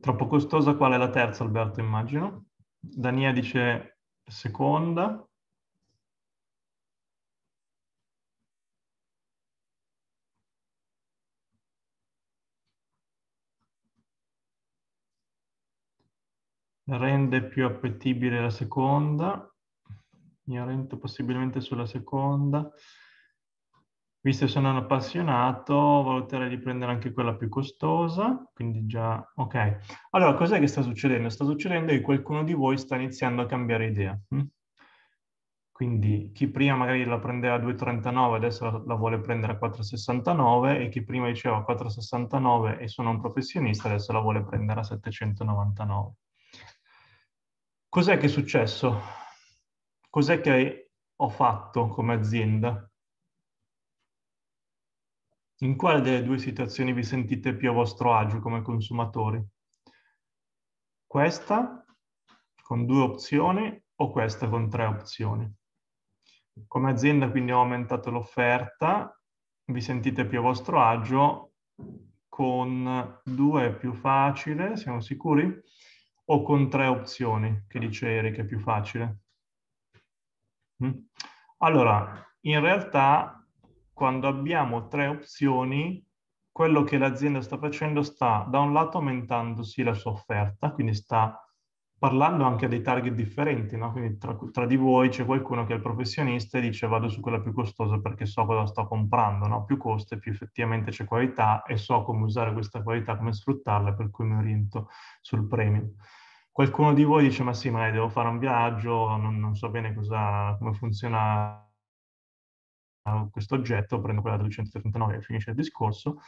Troppo costosa, qual è la terza Alberto immagino? Dania dice seconda, rende più appetibile la seconda, mi inerente possibilmente sulla seconda. Visto che sono un appassionato, valuterei di prendere anche quella più costosa, quindi già... Ok. Allora, cos'è che sta succedendo? Sta succedendo che qualcuno di voi sta iniziando a cambiare idea. Hm? Quindi chi prima magari la prendeva a 2,39 adesso la, vuole prendere a 4,69 e chi prima diceva 4,69 e sono un professionista adesso la vuole prendere a 799. Cos'è che è successo? Cos'è che ho fatto come azienda? In quale delle due situazioni vi sentite più a vostro agio come consumatori? Questa con due opzioni o questa con tre opzioni? Come azienda quindi ho aumentato l'offerta, vi sentite più a vostro agio con due è più facile, siamo sicuri? o con tre opzioni, che dice Eric è più facile? Mm? Allora, in realtà quando abbiamo tre opzioni, quello che l'azienda sta facendo sta da un lato aumentandosi la sua offerta, quindi sta parlando anche dei target differenti, no? quindi tra, tra, di voi c'è qualcuno che è il professionista e dice vado su quella più costosa perché so cosa sto comprando, no? più coste, più effettivamente c'è qualità e so come usare questa qualità, come sfruttarla, per cui mi oriento sul premium qualcuno di voi dice ma sì, ma devo fare un viaggio, non, non so bene cosa, come funziona questo oggetto, prendo quella 239 e finisce il discorso.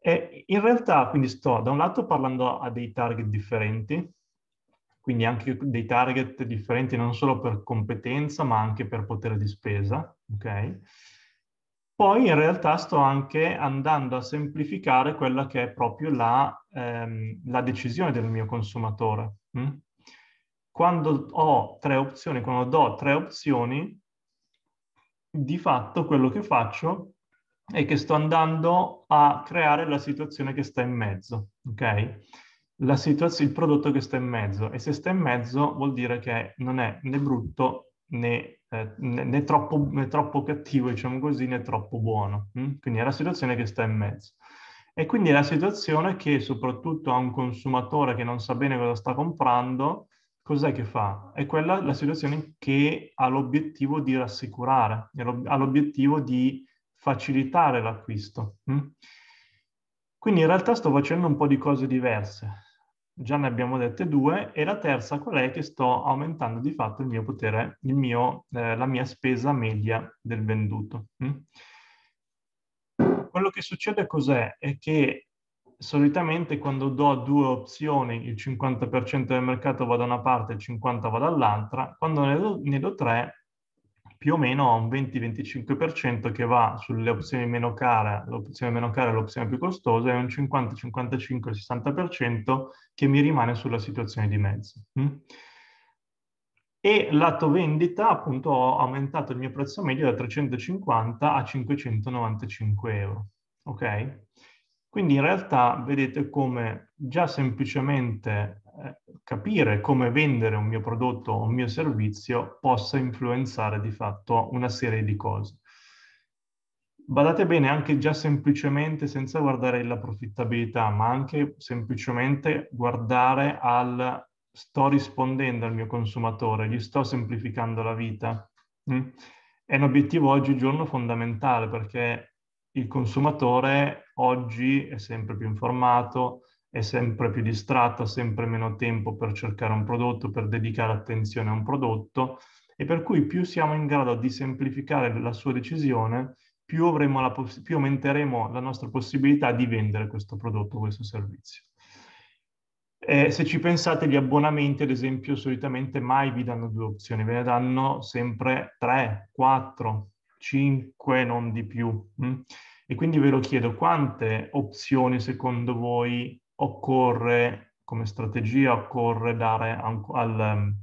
E in realtà quindi sto da un lato parlando a dei target differenti, quindi anche dei target differenti non solo per competenza ma anche per potere di spesa, ok? Poi in realtà sto anche andando a semplificare quella che è proprio la, ehm, la decisione del mio consumatore. Mm? Quando ho tre opzioni, quando do tre opzioni, di fatto quello che faccio è che sto andando a creare la situazione che sta in mezzo, ok? Situaz- il prodotto che sta in mezzo. E se sta in mezzo vuol dire che non è né brutto né eh, né, troppo, né, troppo, cattivo, diciamo così, né troppo buono. Mm? Quindi è la situazione che sta in mezzo. E quindi è la situazione che soprattutto a un consumatore che non sa bene cosa sta comprando, cos'è che fa? È quella la situazione che ha l'obiettivo di rassicurare, ha l'obiettivo di facilitare l'acquisto. Mm? Quindi in realtà sto facendo un po' di cose diverse già ne abbiamo dette due, e la terza qual è che sto aumentando di fatto il mio potere, il mio, eh, la mia spesa media del venduto. Mm? Quello che succede cos'è? È che solitamente quando do due opzioni, il 50% del mercato va da una parte e il 50% va dall'altra, quando ne do, ne do tre, più o meno a un 20-25% che va sulle opzioni meno care, l'opzione meno cara è l'opzione più costosa, e un 50-55-60% che mi rimane sulla situazione di mezzo. Mm? E lato vendita, appunto, ho aumentato il mio prezzo medio da 350 a 595 euro. Ok? Quindi in realtà vedete come già semplicemente capire come vendere un mio prodotto o un mio servizio possa influenzare di fatto una serie di cose. Badate bene anche già semplicemente senza guardare la profittabilità, ma anche semplicemente guardare al sto rispondendo al mio consumatore, gli sto semplificando la vita. Mm? È un obiettivo oggigiorno fondamentale perché il consumatore oggi è sempre più informato, è sempre più distratta, sempre meno tempo per cercare un prodotto, per dedicare attenzione a un prodotto e per cui più siamo in grado di semplificare la sua decisione, più, la poss- più aumenteremo la nostra possibilità di vendere questo prodotto, questo servizio. Eh, se ci pensate, gli abbonamenti, ad esempio, solitamente mai vi danno due opzioni, ve ne danno sempre tre, quattro, cinque, non di più. Hm? E quindi ve lo chiedo, quante opzioni secondo voi occorre, come strategia, occorre dare al, ehm,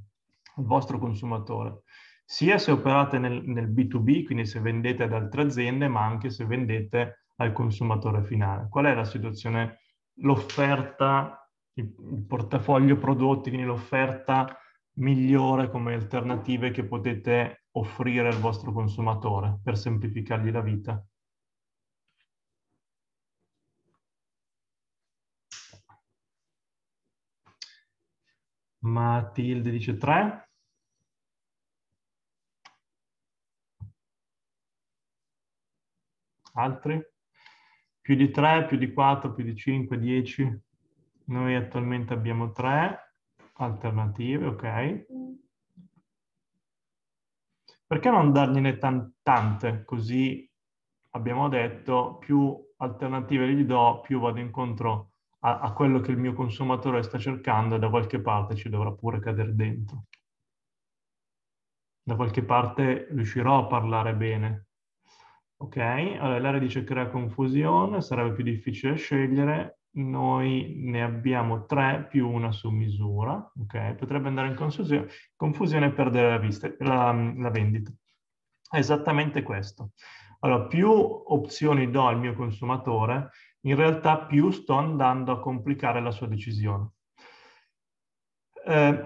al, vostro consumatore, sia se operate nel, nel, B2B, quindi se vendete ad altre aziende, ma anche se vendete al consumatore finale. Qual è la situazione, l'offerta, il, il portafoglio prodotti, quindi l'offerta migliore come alternative che potete offrire al vostro consumatore per semplificargli la vita? Matilde dice 3. Altri? Più di 3, più di 4, più di 5, 10. Noi attualmente abbiamo 3 alternative, ok? Perché non dargliene tante? Così abbiamo detto, più alternative gli do, più vado incontro a a, a quello che il mio consumatore sta cercando da qualche parte ci dovrà pure cadere dentro. Da qualche parte riuscirò a parlare bene. Ok, allora l'area dice crea confusione, sarebbe più difficile scegliere, noi ne abbiamo tre più una su misura, Ok, potrebbe andare in confusione, confusione e perdere la, vista, la, la, vendita. esattamente questo. Allora, più opzioni do al mio consumatore, in realtà più sto andando a complicare la sua decisione. Eh,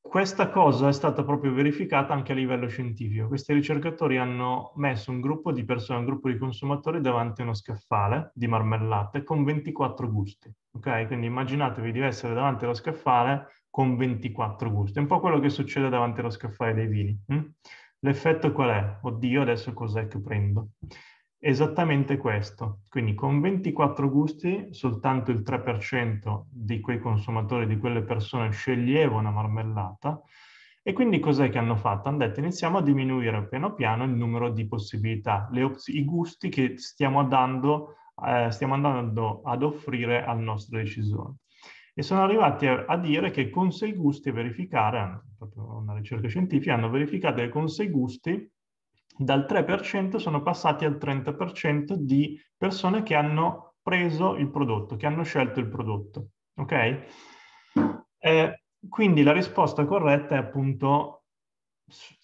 questa cosa è stata proprio verificata anche a livello scientifico. Questi ricercatori hanno messo un gruppo di persone, un gruppo di consumatori davanti a uno scaffale di marmellate con 24 gusti. Ok? Quindi immaginatevi di essere davanti allo scaffale con 24 gusti. È un po' quello che succede davanti allo scaffale dei vini. Hm? L'effetto qual è? Oddio, adesso cos'è che prendo? esattamente questo. Quindi con 24 gusti soltanto il 3% di quei consumatori, di quelle persone sceglieva una marmellata e quindi cos'è che hanno fatto? Hanno detto iniziamo a diminuire piano piano il numero di possibilità, ops- i gusti che stiamo, dando, eh, stiamo andando ad offrire al nostro decisore e sono arrivati a, a, dire che con sei gusti verificare, proprio una ricerca scientifica, hanno verificato che con sei gusti dal 3% sono passati al 30% di persone che hanno preso il prodotto, che hanno scelto il prodotto. Ok? Eh, quindi la risposta corretta è appunto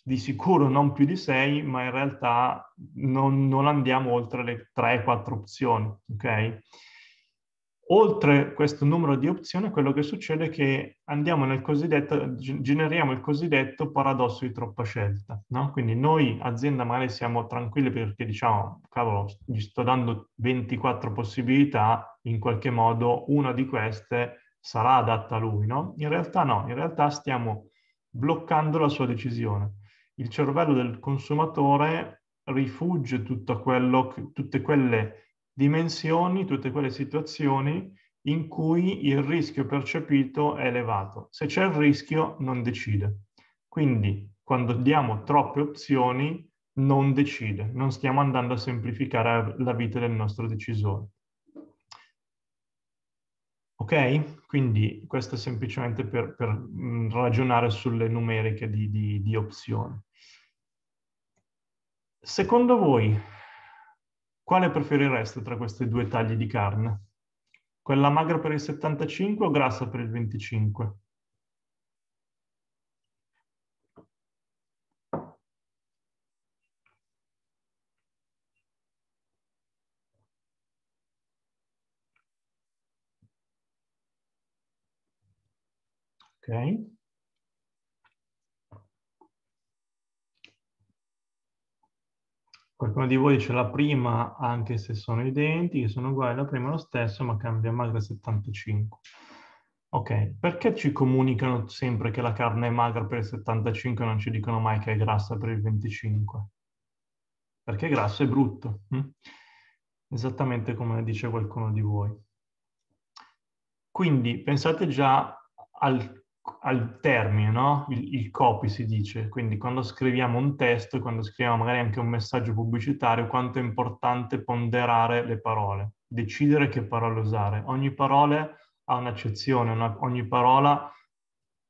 di sicuro non più di 6, ma in realtà non, non andiamo oltre le 3-4 opzioni. Ok? Oltre questo numero di opzioni, quello che succede è che andiamo nel cosiddetto, generiamo il cosiddetto paradosso di troppa scelta. No? Quindi noi, azienda, magari siamo tranquilli perché diciamo, cavolo, gli sto dando 24 possibilità, in qualche modo una di queste sarà adatta a lui. No? In realtà no, in realtà stiamo bloccando la sua decisione. Il cervello del consumatore rifugge tutto quello, tutte quelle dimensioni tutte quelle situazioni in cui il rischio percepito è elevato. Se c'è il rischio, non decide. Quindi, quando diamo troppe opzioni, non decide, non stiamo andando a semplificare la vita del nostro decisore. Ok? Quindi questo è semplicemente per, per mm, ragionare sulle numeriche di, di, di opzioni. Secondo voi quale preferireste tra questi due tagli di carne? Quella magra per il 75 o grassa per il 25? Ok. Qualcuno di voi ce l'ha prima, anche se sono identiche, sono uguali, la prima è lo stesso, ma cambia magra 75. Ok, perché ci comunicano sempre che la carne è magra per il 75 e non ci dicono mai che è grassa per il 25? Perché grasso è brutto, hm? esattamente come dice qualcuno di voi. Quindi pensate già al al termine, no? il, il, copy si dice, quindi quando scriviamo un testo, quando scriviamo magari anche un messaggio pubblicitario, quanto è importante ponderare le parole, decidere che parole usare. Ogni parola ha un'accezione, una, ogni parola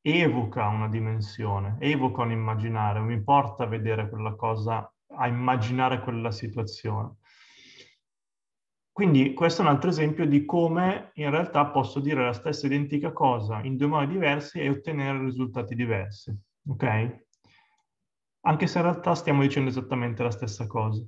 evoca una dimensione, evoca un immaginario, mi porta a vedere quella cosa, a immaginare quella situazione. Quindi questo è un altro esempio di come in realtà posso dire la stessa identica cosa in due modi diversi e ottenere risultati diversi, ok? Anche se in realtà stiamo dicendo esattamente la stessa cosa.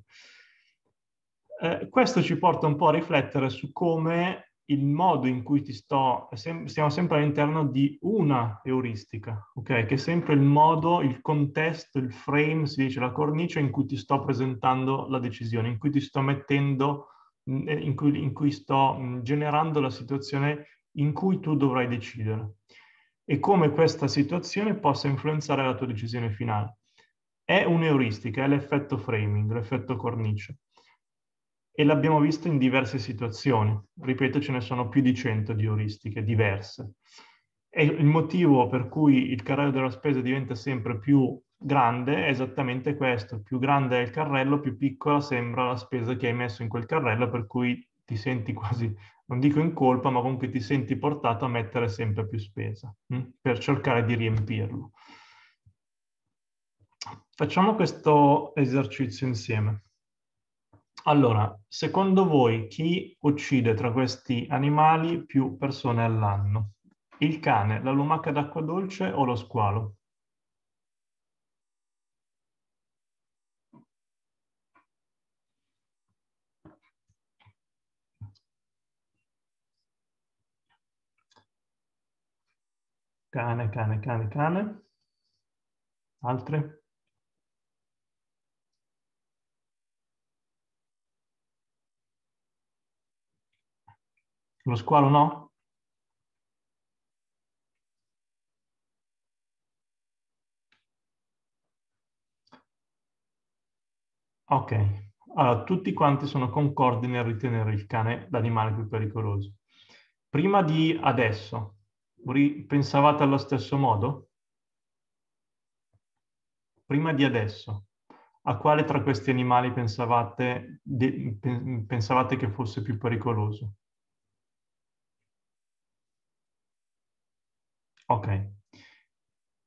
Eh, questo ci porta un po' a riflettere su come il modo in cui ti sto, sem- stiamo sempre all'interno di una euristica, ok? Che è sempre il modo, il contesto, il frame, si dice la cornice in cui ti sto presentando la decisione, in cui ti sto mettendo eh, in cui, in cui sto generando la situazione in cui tu dovrai decidere e come questa situazione possa influenzare la tua decisione finale. È un'euristica, è l'effetto framing, l'effetto cornice. E l'abbiamo visto in diverse situazioni. Ripeto, ce ne sono più di 100 di euristiche diverse. È il motivo per cui il carrello della spesa diventa sempre più grande è esattamente questo, più grande è il carrello, più piccola sembra la spesa che hai messo in quel carrello, per cui ti senti quasi, non dico in colpa, ma comunque ti senti portato a mettere sempre più spesa mh? Mm, per cercare di riempirlo. Facciamo questo esercizio insieme. Allora, secondo voi chi uccide tra questi animali più persone all'anno? Il cane, la lumaca d'acqua dolce o lo squalo? cane, cane, cane, cane. Altre? Lo squalo no? Ok, allora tutti quanti sono concordi nel ritenere il cane l'animale più pericoloso. Prima di adesso, pensavate allo stesso modo? Prima di adesso, a quale tra questi animali pensavate, de, pensavate che fosse più pericoloso? Ok,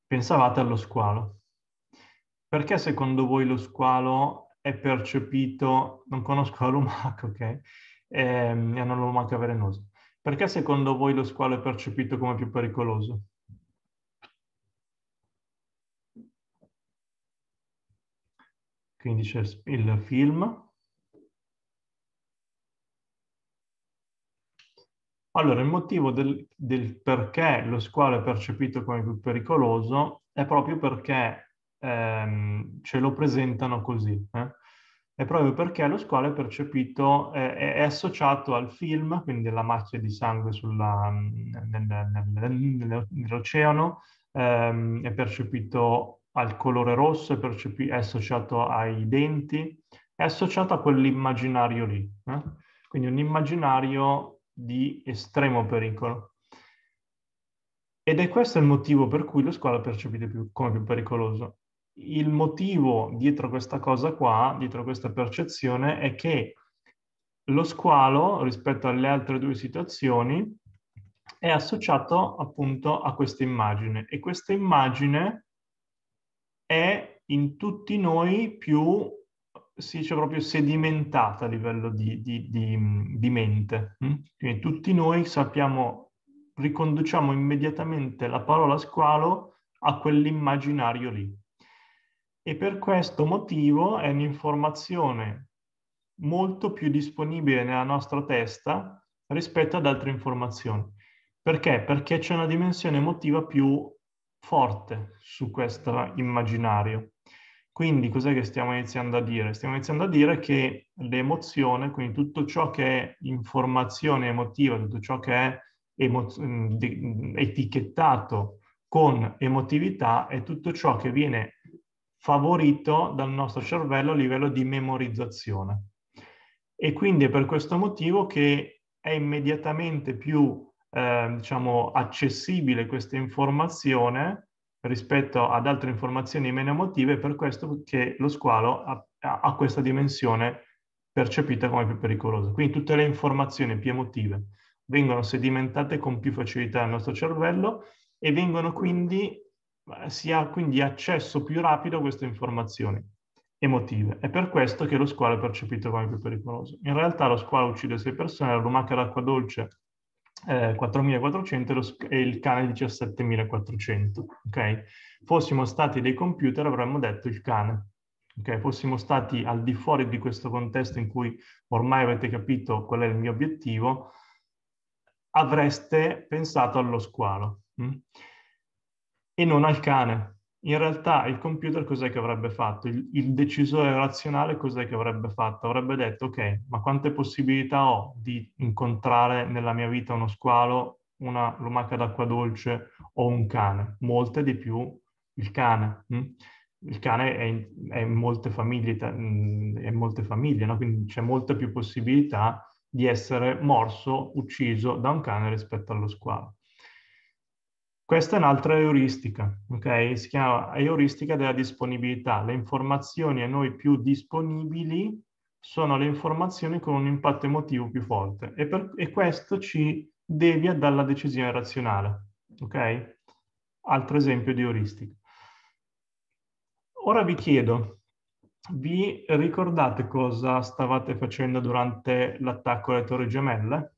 pensavate allo squalo. Perché secondo voi lo squalo è percepito, non conosco la [LAUGHS] lumaca, ok? È, ehm, è una lumaca velenosa perché secondo voi lo squalo è percepito come più pericoloso? Quindi c'è il film. Allora, il motivo del, del, perché lo squalo è percepito come più pericoloso è proprio perché ehm, ce lo presentano così. Eh? è proprio perché lo squalo è percepito, eh, è associato al film, quindi alla macchia di sangue sulla, mm, nel, nel, nell'oceano, ehm, è percepito al colore rosso, è, percepi- è, associato ai denti, è associato a quell'immaginario lì, eh? quindi un immaginario di estremo pericolo. Ed è questo il motivo per cui lo squalo è percepito più, come più pericoloso il motivo dietro questa cosa qua, dietro questa percezione, è che lo squalo rispetto alle altre due situazioni è associato appunto a questa immagine e questa immagine è in tutti noi più, si dice proprio, sedimentata a livello di, di, di, di mente. Mm? Quindi tutti noi sappiamo, riconduciamo immediatamente la parola squalo a quell'immaginario lì e per questo motivo è un'informazione molto più disponibile nella nostra testa rispetto ad altre informazioni. Perché? Perché c'è una dimensione emotiva più forte su questo immaginario. Quindi cos'è che stiamo iniziando a dire? Stiamo iniziando a dire che l'emozione, quindi tutto ciò che è informazione emotiva, tutto ciò che è emozio- etichettato con emotività, è tutto ciò che viene favorito dal nostro cervello a livello di memorizzazione. E quindi è per questo motivo che è immediatamente più eh, diciamo, accessibile questa informazione rispetto ad altre informazioni meno emotive, per questo che lo squalo ha, ha questa dimensione percepita come più pericolosa. Quindi tutte le informazioni più emotive vengono sedimentate con più facilità nel nostro cervello e vengono quindi eh, si ha quindi accesso più rapido a queste informazioni emotive. È per questo che lo squalo è percepito come più pericoloso. In realtà lo squalo uccide 6 persone, la lumaca d'acqua dolce eh, 4.400 e il cane 17.400. Okay? Fossimo stati dei computer avremmo detto il cane. Okay? Fossimo stati al di fuori di questo contesto in cui ormai avete capito qual è il mio obiettivo, avreste pensato allo squalo. Hm? e non al cane. In realtà il computer cos'è che avrebbe fatto? Il, il decisore razionale cos'è che avrebbe fatto? Avrebbe detto, ok, ma quante possibilità ho di incontrare nella mia vita uno squalo, una lumaca d'acqua dolce o un cane? Molte di più il cane. Hm? il cane è in, è in, molte famiglie, mm, è in molte famiglie no? quindi c'è molta più possibilità di essere morso, ucciso da un cane rispetto allo squalo. Questa è un'altra euristica, okay? Si chiama euristica della disponibilità. Le informazioni a noi più disponibili sono le informazioni con un impatto emotivo più forte e, per, e questo ci devia dalla decisione razionale, okay? Altro esempio di euristica. Ora vi chiedo, vi ricordate cosa stavate facendo durante l'attacco alle torri gemelle?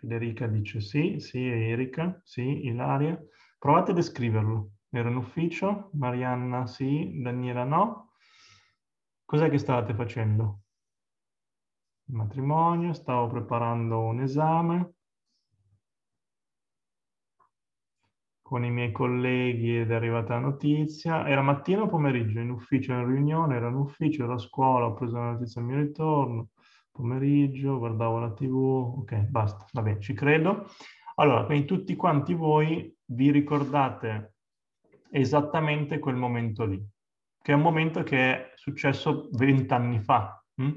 Federica dice sì, sì Erika, sì Ilaria. Provate a descriverlo. Era in ufficio, Marianna sì, Daniela no. Cos'è che stavate facendo? Il matrimonio, stavo preparando un esame. Con i miei colleghi ed è arrivata la notizia. Era mattina o pomeriggio in ufficio, in riunione, era in ufficio, era a scuola, ho preso la notizia al mio ritorno pomeriggio, guardavo la tv, ok, basta, vabbè, ci credo. Allora, quindi tutti quanti voi vi ricordate esattamente quel momento lì, che è un momento che è successo vent'anni fa. Hm?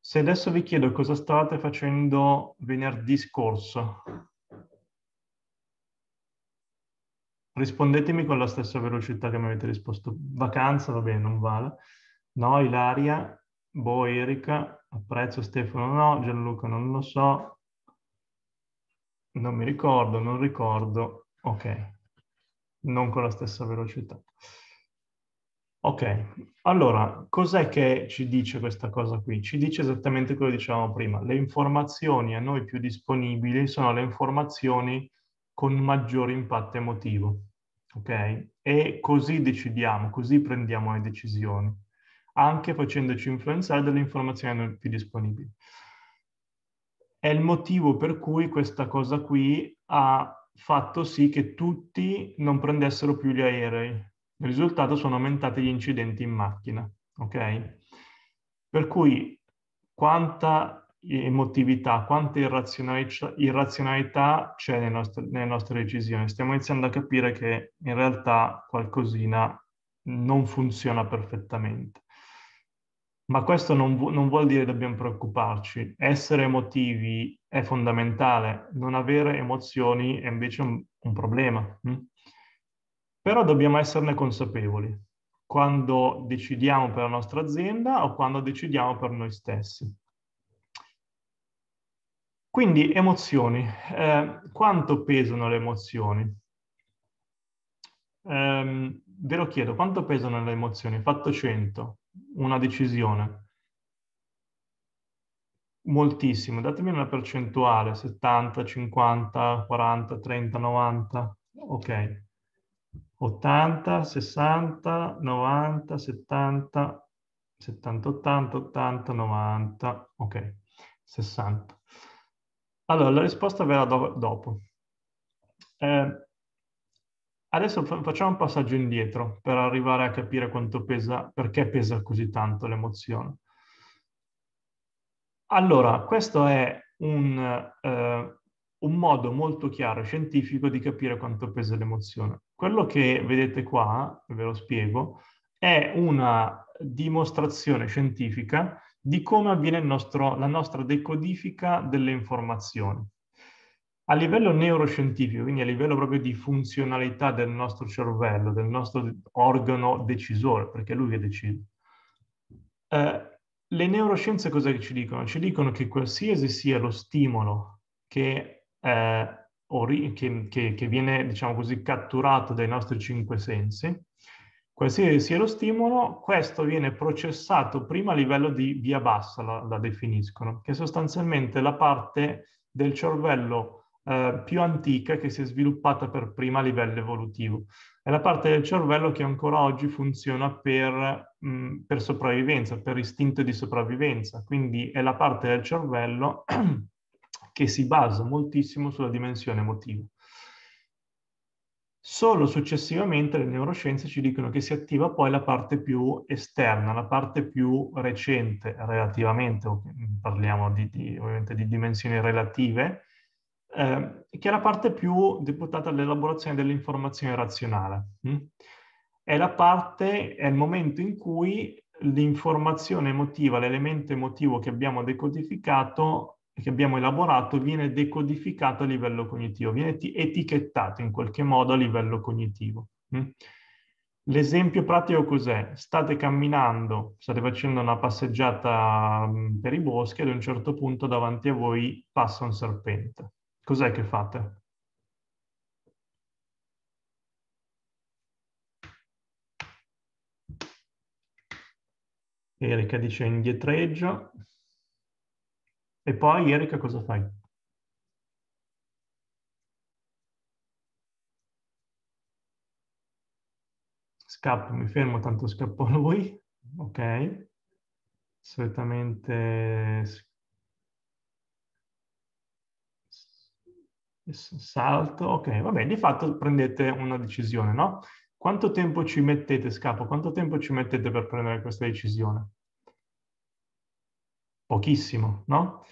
Se adesso vi chiedo cosa stavate facendo venerdì scorso, rispondetemi con la stessa velocità che mi avete risposto. Vacanza, va bene, non vale. No, Ilaria, Boh, Erika, apprezzo Stefano no, Gianluca non lo so, non mi ricordo, non ricordo, ok, non con la stessa velocità. Ok, allora, cos'è che ci dice questa cosa qui? Ci dice esattamente quello che dicevamo prima, le informazioni a noi più disponibili sono le informazioni con maggior impatto emotivo, ok? E così decidiamo, così prendiamo le decisioni anche facendoci influenzare dalle informazioni non più disponibili. È il motivo per cui questa cosa qui ha fatto sì che tutti non prendessero più gli aerei. Il risultato sono aumentati gli incidenti in macchina, ok? Per cui quanta emotività, quanta irrazionalità, irrazionalità c'è nelle nostre, nelle nostre decisioni. Stiamo iniziando a capire che in realtà qualcosina non funziona perfettamente. Ma questo non, vu- non, vuol dire che dobbiamo preoccuparci. Essere emotivi è fondamentale, non avere emozioni è invece un, un problema. Hm? Però dobbiamo esserne consapevoli quando decidiamo per la nostra azienda o quando decidiamo per noi stessi. Quindi emozioni. Eh, quanto pesano le emozioni? Eh, ve lo chiedo, quanto pesano le emozioni? Fatto 100 una decisione? Moltissime, datemi una percentuale, 70, 50, 40, 30, 90, ok. 80, 60, 90, 70, 70, 80, 80, 90, ok, 60. Allora, la risposta verrà do dopo. Eh, Adesso facciamo un passaggio indietro per arrivare a capire quanto pesa, perché pesa così tanto l'emozione. Allora, questo è un, eh, un modo molto chiaro e scientifico di capire quanto pesa l'emozione. Quello che vedete qua, ve lo spiego, è una dimostrazione scientifica di come avviene nostro, la nostra decodifica delle informazioni a livello neuroscientifico, quindi a livello proprio di funzionalità del nostro cervello, del nostro organo decisore, perché lui che decide. Eh, le neuroscienze cosa ci dicono? Ci dicono che qualsiasi sia lo stimolo che, eh, ori- che, che, che viene, diciamo così, catturato dai nostri cinque sensi, qualsiasi sia lo stimolo, questo viene processato prima a livello di via bassa, la, la definiscono, che è sostanzialmente la parte del cervello eh, più antica che si è sviluppata per prima a livello evolutivo. È la parte del cervello che ancora oggi funziona per, mh, mm, per sopravvivenza, per istinto di sopravvivenza. Quindi è la parte del cervello [CLEARS THROAT] che si basa moltissimo sulla dimensione emotiva. Solo successivamente le neuroscienze ci dicono che si attiva poi la parte più esterna, la parte più recente relativamente, parliamo di, di, ovviamente di dimensioni relative, eh, che è la parte più deputata all'elaborazione dell'informazione razionale. Hm? È la parte, è il momento in cui l'informazione emotiva, l'elemento emotivo che abbiamo decodificato, che abbiamo elaborato, viene decodificato a livello cognitivo, viene etichettato in qualche modo a livello cognitivo. Hm? L'esempio pratico cos'è? State camminando, state facendo una passeggiata per i boschi e ad un certo punto davanti a voi passa un serpente cos'è che fate? Erika dice indietreggio. E poi Erika cosa fai? Scappo, mi fermo, tanto scappo lui. Ok. Solitamente salto, ok, va bene, di fatto prendete una decisione, no? Quanto tempo ci mettete, Scapo, quanto tempo ci mettete per prendere questa decisione? Pochissimo, no?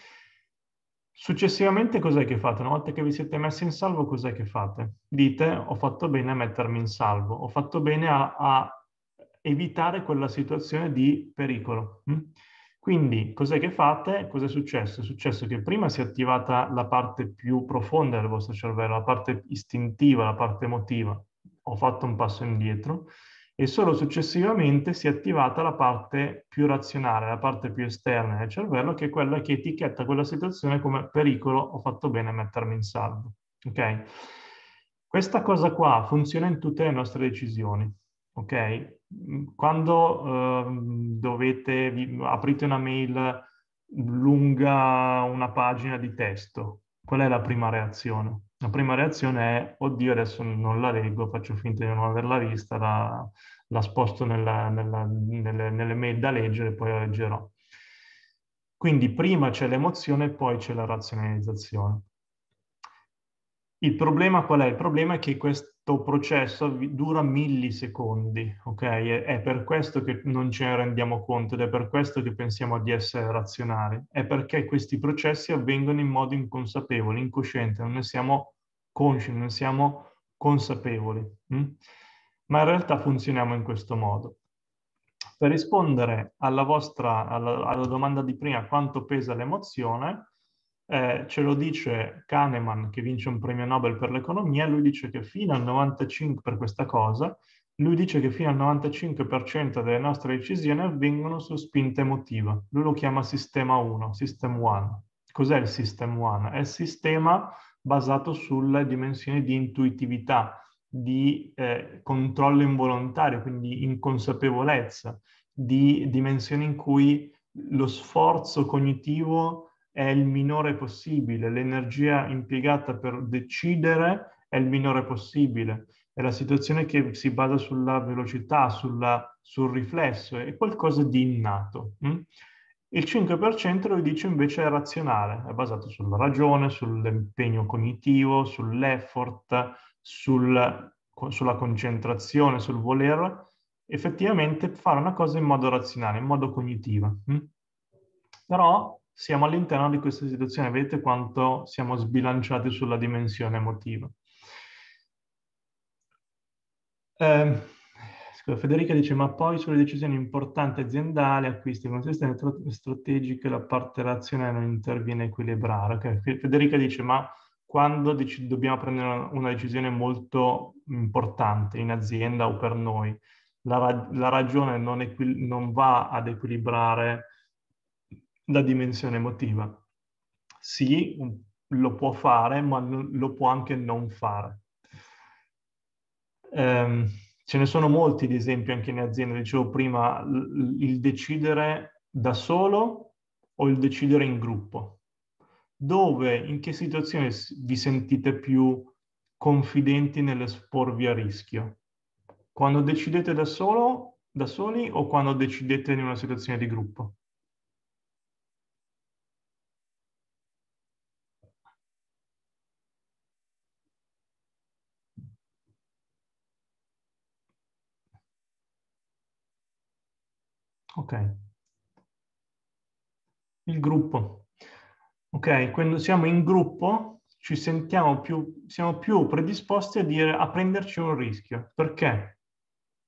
Successivamente cos'è che fate? Una volta che vi siete messi in salvo, cos'è che fate? Dite, ho fatto bene a mettermi in salvo, ho fatto bene a, a evitare quella situazione di pericolo. Hm? Quindi cos'è che fate? Cos'è successo? È successo che prima si è attivata la parte più profonda del vostro cervello, la parte istintiva, la parte emotiva. Ho fatto un passo indietro e solo successivamente si è attivata la parte più razionale, la parte più esterna del cervello, che è quella che etichetta quella situazione come pericolo, ho fatto bene a mettermi in salvo. Ok? Questa cosa qua funziona in tutte le nostre decisioni. Okay? Mm, quando eh, dovete, vi, aprite una mail lunga una pagina di testo, qual è la prima reazione? La prima reazione è, oddio, adesso non la leggo, faccio finta di non averla vista, la, la sposto nella, nella, nelle, nelle mail da leggere e poi la leggerò. Quindi prima c'è l'emozione e poi c'è la razionalizzazione. Il problema qual è? Il problema è che questa questo processo dura millisecondi, ok? È, per questo che non ce ne rendiamo conto ed è per questo che pensiamo di essere razionali. È perché questi processi avvengono in modo inconsapevole, incosciente, non ne siamo consci, non ne siamo consapevoli. Hm? Ma in realtà funzioniamo in questo modo. Per rispondere alla vostra alla, alla domanda di prima, quanto pesa l'emozione, eh, ce lo dice Kahneman che vince un premio Nobel per l'economia, lui dice che fino al 95% per questa cosa, lui dice che fino al 95% delle nostre decisioni avvengono su spinta emotiva. Lui lo chiama sistema 1, system 1. Cos'è il system 1? È il sistema basato sulle dimensioni di intuitività, di eh, controllo involontario, quindi inconsapevolezza, di dimensioni in cui lo sforzo cognitivo è il minore possibile, l'energia impiegata per decidere è il minore possibile. È la situazione che si basa sulla velocità, sulla, sul riflesso, è qualcosa di innato. Mm? Il 5% lo dice invece è razionale, è basato sulla ragione, sull'impegno cognitivo, sull'effort, sul, sulla concentrazione, sul voler effettivamente fare una cosa in modo razionale, in modo cognitivo. Mm? Però siamo all'interno di questa situazione, vedete quanto siamo sbilanciati sulla dimensione emotiva. Eh, Federica dice, ma poi sulle decisioni importanti aziendali, acquisti, consistenze strategiche, la parte razionale non interviene a equilibrare. Okay. Federica dice, ma quando dec- dobbiamo prendere una decisione molto importante in azienda o per noi, la, ra- la ragione non, equi- non va ad equilibrare la dimensione emotiva. Sì, lo può fare, ma lo può anche non fare. Um, ce ne sono molti di esempi anche in azienda, dicevo prima, il decidere da solo o il decidere in gruppo. Dove, in che situazione vi sentite più confidenti nell'esporvi a rischio? Quando decidete da, solo, da soli o quando decidete in una situazione di gruppo? Ok. Il gruppo. Ok, quando siamo in gruppo ci sentiamo più, siamo più predisposti a, dire, a prenderci un rischio. Perché?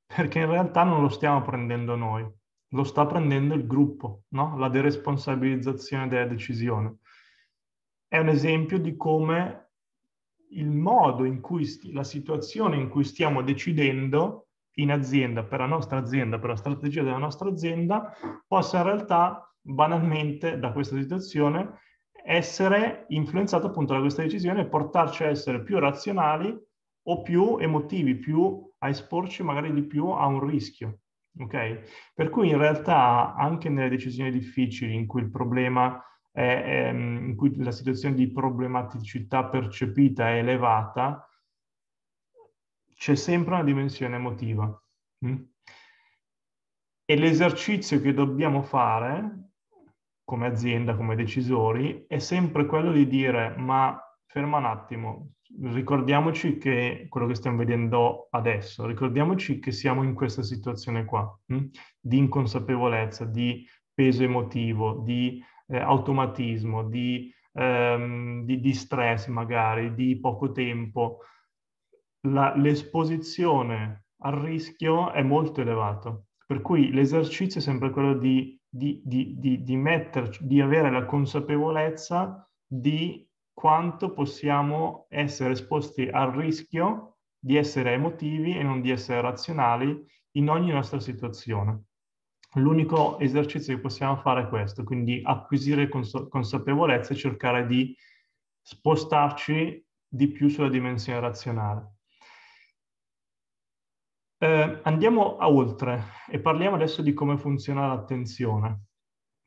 Perché in realtà non lo stiamo prendendo noi, lo sta prendendo il gruppo, no? la deresponsabilizzazione della decisione. È un esempio di come il modo in cui, la situazione in cui stiamo decidendo in azienda, per la nostra azienda, per la strategia della nostra azienda, possa in realtà banalmente da questa situazione essere influenzato appunto da questa decisione e portarci a essere più razionali o più emotivi, più a esporci magari di più a un rischio. Ok? Per cui in realtà anche nelle decisioni difficili in cui il problema è, è ehm, in cui la situazione di problematicità percepita è elevata, c'è sempre una dimensione emotiva. Mm? E l'esercizio che dobbiamo fare come azienda, come decisori, è sempre quello di dire ma ferma un attimo, ricordiamoci che quello che stiamo vedendo adesso, ricordiamoci che siamo in questa situazione qua, mm? di inconsapevolezza, di peso emotivo, di eh, automatismo, di, ehm, di, di stress magari, di poco tempo la, l'esposizione al rischio è molto elevata, per cui l'esercizio è sempre quello di, di, di, di metterci, di avere la consapevolezza di quanto possiamo essere esposti al rischio di essere emotivi e non di essere razionali in ogni nostra situazione. L'unico esercizio che possiamo fare è questo, quindi acquisire consapevolezza e cercare di spostarci di più sulla dimensione razionale. Eh, andiamo oltre e parliamo adesso di come funziona l'attenzione.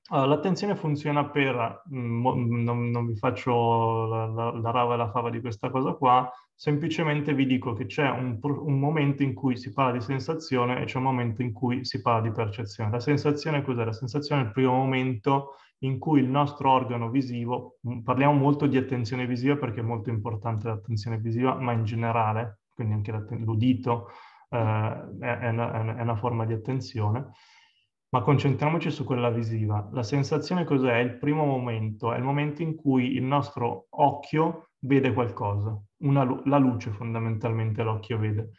Allora, l'attenzione funziona per, mh, mm, mm, non, non, vi faccio la, la, la, rava e la fava di questa cosa qua, semplicemente vi dico che c'è un, un, momento in cui si parla di sensazione e c'è un momento in cui si parla di percezione. La sensazione cos'è? La sensazione è il primo momento in cui il nostro organo visivo, mm, parliamo molto di attenzione visiva perché è molto importante l'attenzione visiva, ma in generale, quindi anche l'udito, Mm. Eh, è, una, è, una, forma di attenzione, ma concentriamoci su quella visiva. La sensazione cos'è? Il primo momento, è il momento in cui il nostro occhio vede qualcosa, una, la luce fondamentalmente l'occhio vede.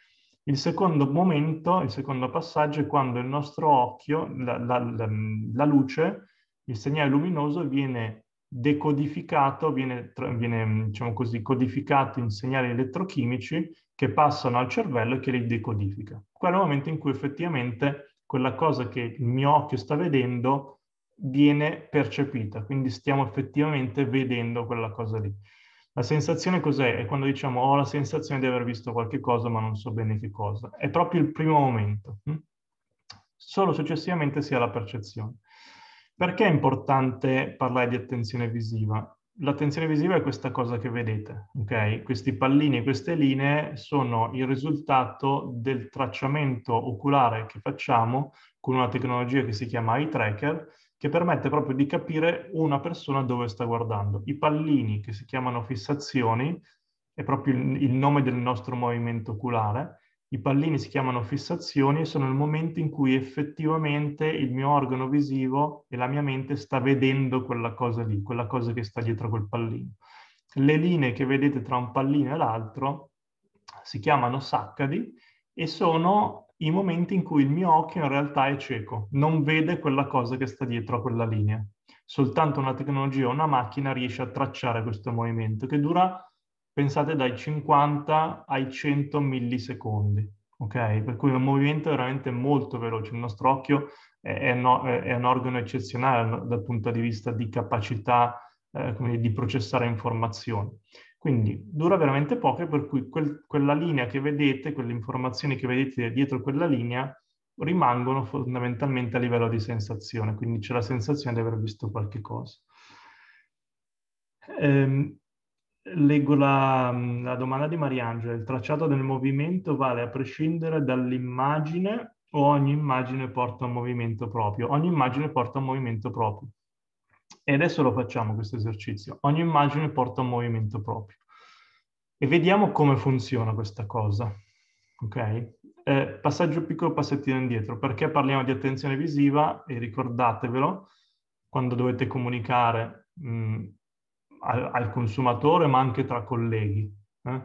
Il secondo momento, il secondo passaggio è quando il nostro occhio, la, la, la, la luce, il segnale luminoso viene decodificato, viene, viene diciamo così, codificato in segnali elettrochimici che passano al cervello e che li decodifica. Quello è il momento in cui effettivamente quella cosa che il mio occhio sta vedendo viene percepita, quindi stiamo effettivamente vedendo quella cosa lì. La sensazione cos'è? È quando diciamo ho la sensazione di aver visto qualche cosa ma non so bene che cosa. È proprio il primo momento. Hm? Solo successivamente si ha la percezione. Perché è importante parlare di attenzione visiva? l'attenzione visiva è questa cosa che vedete, ok? Questi pallini, e queste linee sono il risultato del tracciamento oculare che facciamo con una tecnologia che si chiama eye tracker, che permette proprio di capire una persona dove sta guardando. I pallini che si chiamano fissazioni, è proprio il nome del nostro movimento oculare, i pallini si chiamano fissazioni e sono il momento in cui effettivamente il mio organo visivo e la mia mente sta vedendo quella cosa lì, quella cosa che sta dietro quel pallino. Le linee che vedete tra un pallino e l'altro si chiamano saccadi e sono i momenti in cui il mio occhio in realtà è cieco, non vede quella cosa che sta dietro a quella linea. Soltanto una tecnologia, o una macchina riesce a tracciare questo movimento che dura pensate dai 50 ai 100 millisecondi, ok? Per cui un movimento veramente molto veloce, il nostro occhio è, è, no, è un organo eccezionale dal punto di vista di capacità eh, dire, di processare informazioni. Quindi dura veramente poco, per cui quel, quella linea che vedete, quelle informazioni che vedete dietro quella linea, rimangono fondamentalmente a livello di sensazione, quindi c'è la sensazione di aver visto qualche cosa. Ehm, Leggo la, mm, la domanda di Mariangela. Il tracciato del movimento vale a prescindere dall'immagine o ogni immagine porta un movimento proprio? Ogni immagine porta un movimento proprio. E adesso lo facciamo questo esercizio. Ogni immagine porta un movimento proprio. E vediamo come funziona questa cosa. Ok? Eh, passaggio piccolo, passettino indietro. Perché parliamo di attenzione visiva? E ricordatevelo, quando dovete comunicare mh, mm, al, al consumatore ma anche tra colleghi. Eh?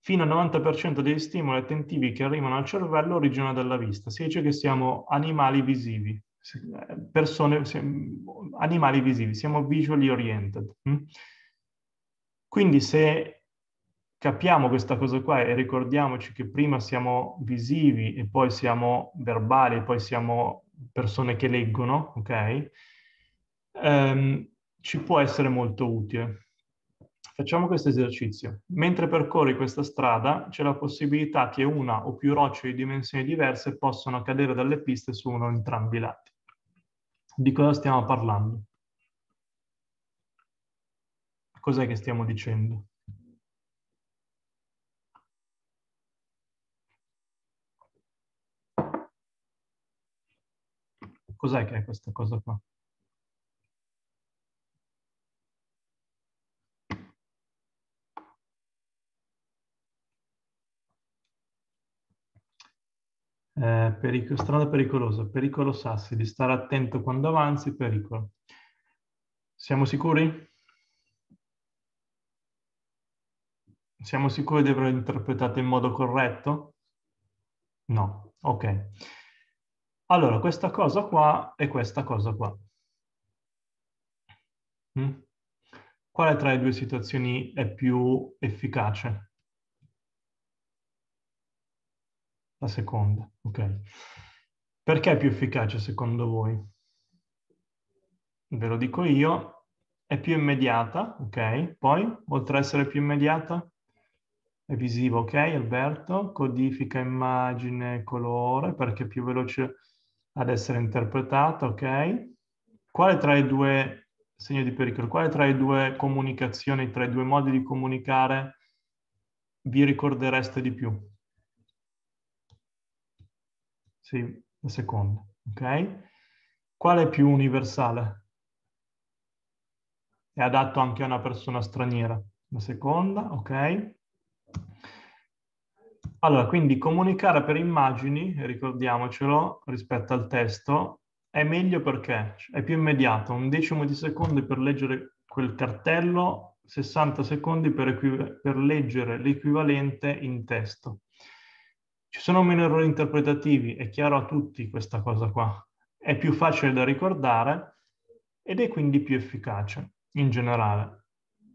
Fino al 90% degli stimoli attentivi che arrivano al cervello originano dalla vista. Si dice che siamo animali visivi, eh, persone, animali visivi, siamo visually oriented. Mm. Quindi se capiamo questa cosa qua e ricordiamoci che prima siamo visivi e poi siamo verbali, e poi siamo persone che leggono, ok? Um, ci può essere molto utile. Facciamo questo esercizio. Mentre percorri questa strada c'è la possibilità che una o più rocce di dimensioni diverse possano cadere dalle piste su uno o entrambi i lati. Di cosa stiamo parlando? Cos'è che stiamo dicendo? Cos'è che è questa cosa qua? Eh, strada pericolosa, pericolo sassi, di stare attento quando avanzi, pericolo. Siamo sicuri? Siamo sicuri di averlo interpretato in modo corretto? No, ok. Allora, questa cosa qua e questa cosa qua. Mm? Quale tra le due situazioni è più efficace? la seconda, ok? Perché è più efficace secondo voi? Ve lo dico io, è più immediata, ok? Poi, oltre a essere più immediata, è visiva, ok Alberto? Codifica immagine, colore, perché è più veloce ad essere interpretata, ok? Quale tra i due, segno di pericolo, quale tra i due comunicazioni, tra i due modi di comunicare vi ricordereste di più? Sì, la seconda, ok? Qual è più universale? È adatto anche a una persona straniera. La seconda, ok? Allora, quindi comunicare per immagini, ricordiamocelo, rispetto al testo, è meglio perché è più immediato, un decimo di secondo per leggere quel cartello, 60 secondi per, per leggere l'equivalente in testo. Ci sono meno errori interpretativi, è chiaro a tutti questa cosa qua. È più facile da ricordare ed è quindi più efficace in generale.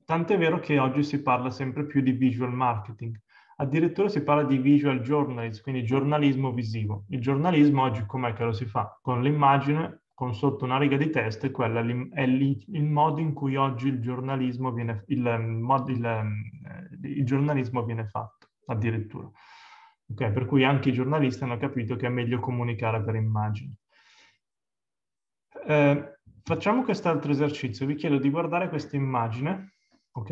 Tant'è vero che oggi si parla sempre più di visual marketing, addirittura si parla di visual journalism, quindi giornalismo visivo. Il giornalismo oggi com'è che lo si fa? Con l'immagine, con sotto una riga di testo e quello è il modo in cui oggi il giornalismo viene, il, il, il giornalismo viene fatto, addirittura. Okay? Per cui anche i giornalisti hanno capito che è meglio comunicare per immagini. Eh, facciamo quest'altro esercizio, vi chiedo di guardare questa immagine, ok?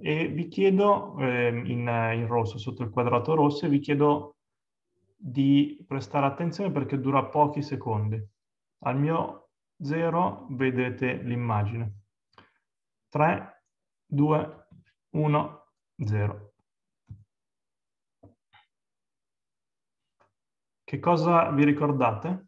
E vi chiedo, eh, in, in rosso, sotto il quadrato rosso, e vi chiedo di prestare attenzione perché dura pochi secondi. Al mio 0 vedete l'immagine. 3, 2, 1, 0. Che cosa vi ricordate?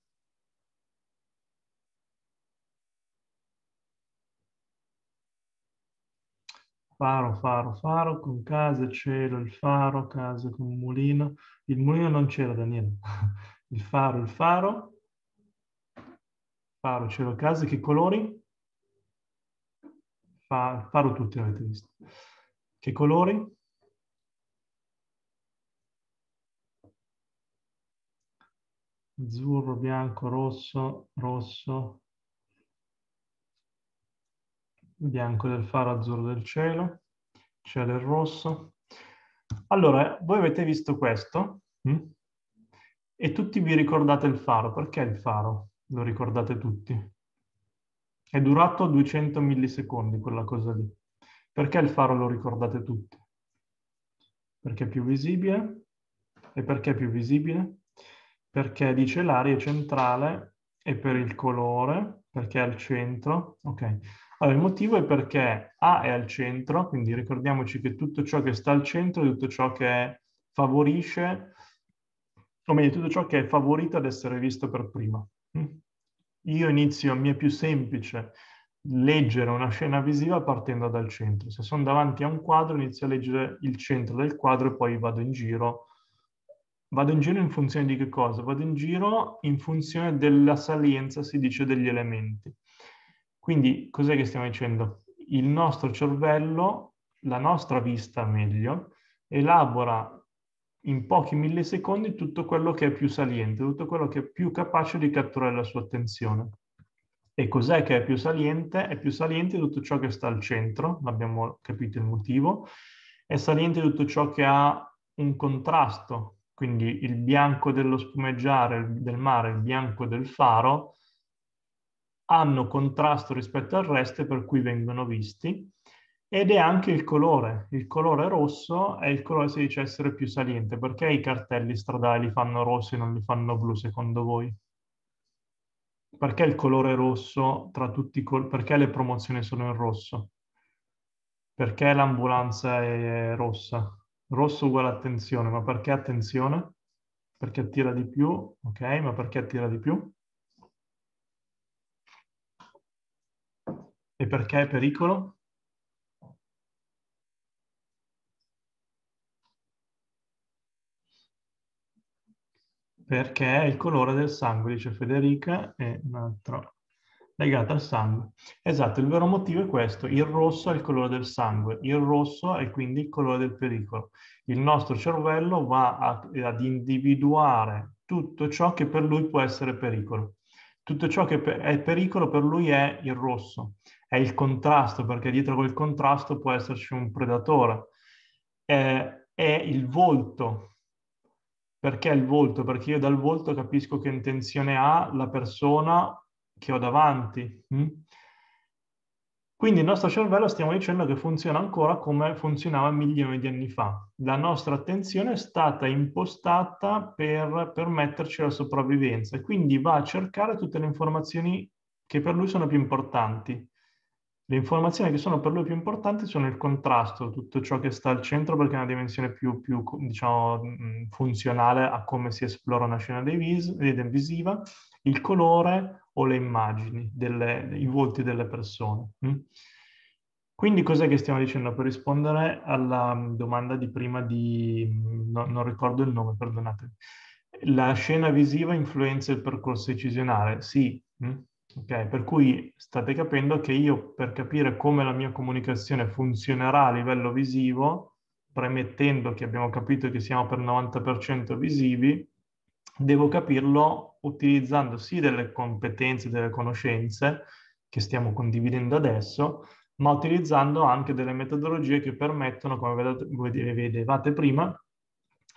Faro, faro, faro, con casa, cielo, il faro, casa, con mulino. Il mulino non c'era, Daniele. [LAUGHS] Il faro, il faro. Faro, cielo, casa, che colori? Fa, faro tutti avete visto. Che colori? azzurro, bianco, rosso, rosso, bianco del faro, azzurro del cielo, cielo e rosso. Allora, voi avete visto questo mh? Hm? e tutti vi ricordate il faro. Perché il faro? Lo ricordate tutti. È durato 200 millisecondi quella cosa lì. Perché il faro lo ricordate tutti? Perché è più visibile? E perché è più visibile? perché dice l'area centrale e per il colore, perché è al centro. Ok, allora il motivo è perché A è al centro, quindi ricordiamoci che tutto ciò che sta al centro è tutto ciò che favorisce, o meglio, tutto ciò che è favorito ad essere visto per prima. Io inizio, mi è più semplice leggere una scena visiva partendo dal centro. Se sono davanti a un quadro inizio a leggere il centro del quadro e poi vado in giro Vado in giro in funzione di che cosa? Vado in giro in funzione della salienza, si dice, degli elementi. Quindi cos'è che stiamo dicendo? Il nostro cervello, la nostra vista meglio, elabora in pochi millisecondi tutto quello che è più saliente, tutto quello che è più capace di catturare la sua attenzione. E cos'è che è più saliente? È più saliente tutto ciò che sta al centro, l'abbiamo capito il motivo, è saliente tutto ciò che ha un contrasto quindi il bianco dello spumeggiare del mare, il bianco del faro, hanno contrasto rispetto al resto per cui vengono visti ed è anche il colore. Il colore rosso è il colore, si dice, essere più saliente. Perché i cartelli stradali li fanno rossi e non li fanno blu secondo voi? Perché il colore rosso tra tutti i colori? Perché le promozioni sono in rosso? Perché l'ambulanza è rossa? rosso uguale attenzione, ma perché attenzione? Perché attira di più, ok, ma perché attira di più? E perché è pericolo? Perché è il colore del sangue, dice Federica, e un altro legata al sangue. Esatto, il vero motivo è questo, il rosso è il colore del sangue, il rosso è quindi il colore del pericolo. Il nostro cervello va a, ad individuare tutto ciò che per lui può essere pericolo. Tutto ciò che è pericolo per lui è il rosso, è il contrasto, perché dietro quel contrasto può esserci un predatore. È, è il volto, perché il volto? Perché io dal volto capisco che intenzione ha la persona che ho davanti. Mm? Quindi il nostro cervello stiamo dicendo che funziona ancora come funzionava milioni di anni fa. La nostra attenzione è stata impostata per permetterci la sopravvivenza e quindi va a cercare tutte le informazioni che per lui sono più importanti. Le informazioni che sono per lui più importanti sono il contrasto, tutto ciò che sta al centro perché è una dimensione più, più diciamo, mm, funzionale a come si esplora una scena visiva il colore o le immagini, delle, i volti delle persone. Mm? Quindi cos'è che stiamo dicendo per rispondere alla mm, domanda di prima di... Mm, no, non ricordo il nome, perdonatemi. La scena visiva influenza il percorso decisionale? Sì. Okay, per cui state capendo che io per capire come la mia comunicazione funzionerà a livello visivo, premettendo che abbiamo capito che siamo per 90% visivi, devo capirlo utilizzando sì delle competenze, delle conoscenze che stiamo condividendo adesso, ma utilizzando anche delle metodologie che permettono, come vedevate prima,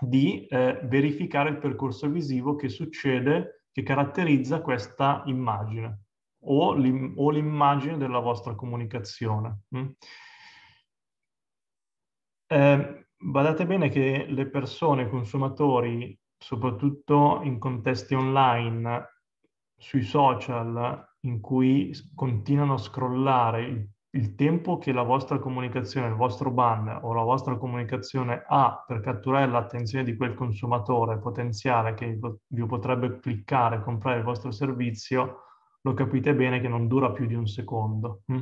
di eh, verificare il percorso visivo che succede, che caratterizza questa immagine o, l'im- o l'immagine della vostra comunicazione. Mm. Eh, badate bene che le persone, i consumatori, soprattutto in contesti online, sui social, in cui continuano a scrollare il, il, tempo che la vostra comunicazione, il vostro banner o la vostra comunicazione ha per catturare l'attenzione di quel consumatore potenziale che vi potrebbe cliccare, comprare il vostro servizio, lo capite bene che non dura più di un secondo. Hm?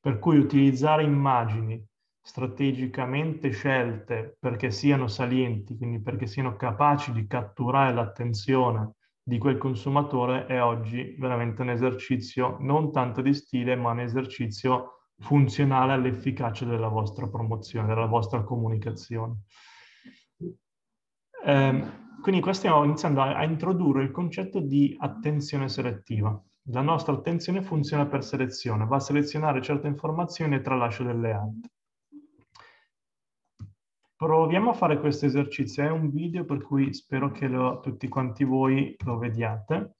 Per cui utilizzare immagini strategicamente scelte perché siano salienti, quindi perché siano capaci di catturare l'attenzione di quel consumatore, è oggi veramente un esercizio non tanto di stile, ma un esercizio funzionale all'efficacia della vostra promozione, della vostra comunicazione. Eh, quindi qua stiamo iniziando a, a introdurre il concetto di attenzione selettiva. La nostra attenzione funziona per selezione, va a selezionare certe informazioni e tralascia delle altre. Proviamo a fare questo esercizio, è un video per cui spero che lo, tutti quanti voi lo vediate.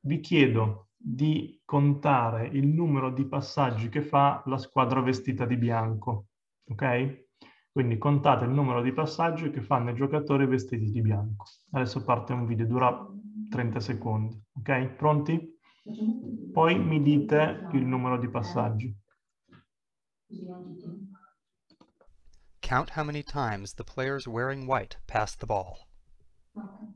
Vi chiedo di contare il numero di passaggi che fa la squadra vestita di bianco, ok? Quindi contate il numero di passaggi che fanno i giocatori vestiti di bianco. Adesso parte un video, dura 30 secondi, ok? Pronti? Poi mi dite il numero di passaggi. Sì, Count how many times the players wearing white pass the ball. Okay.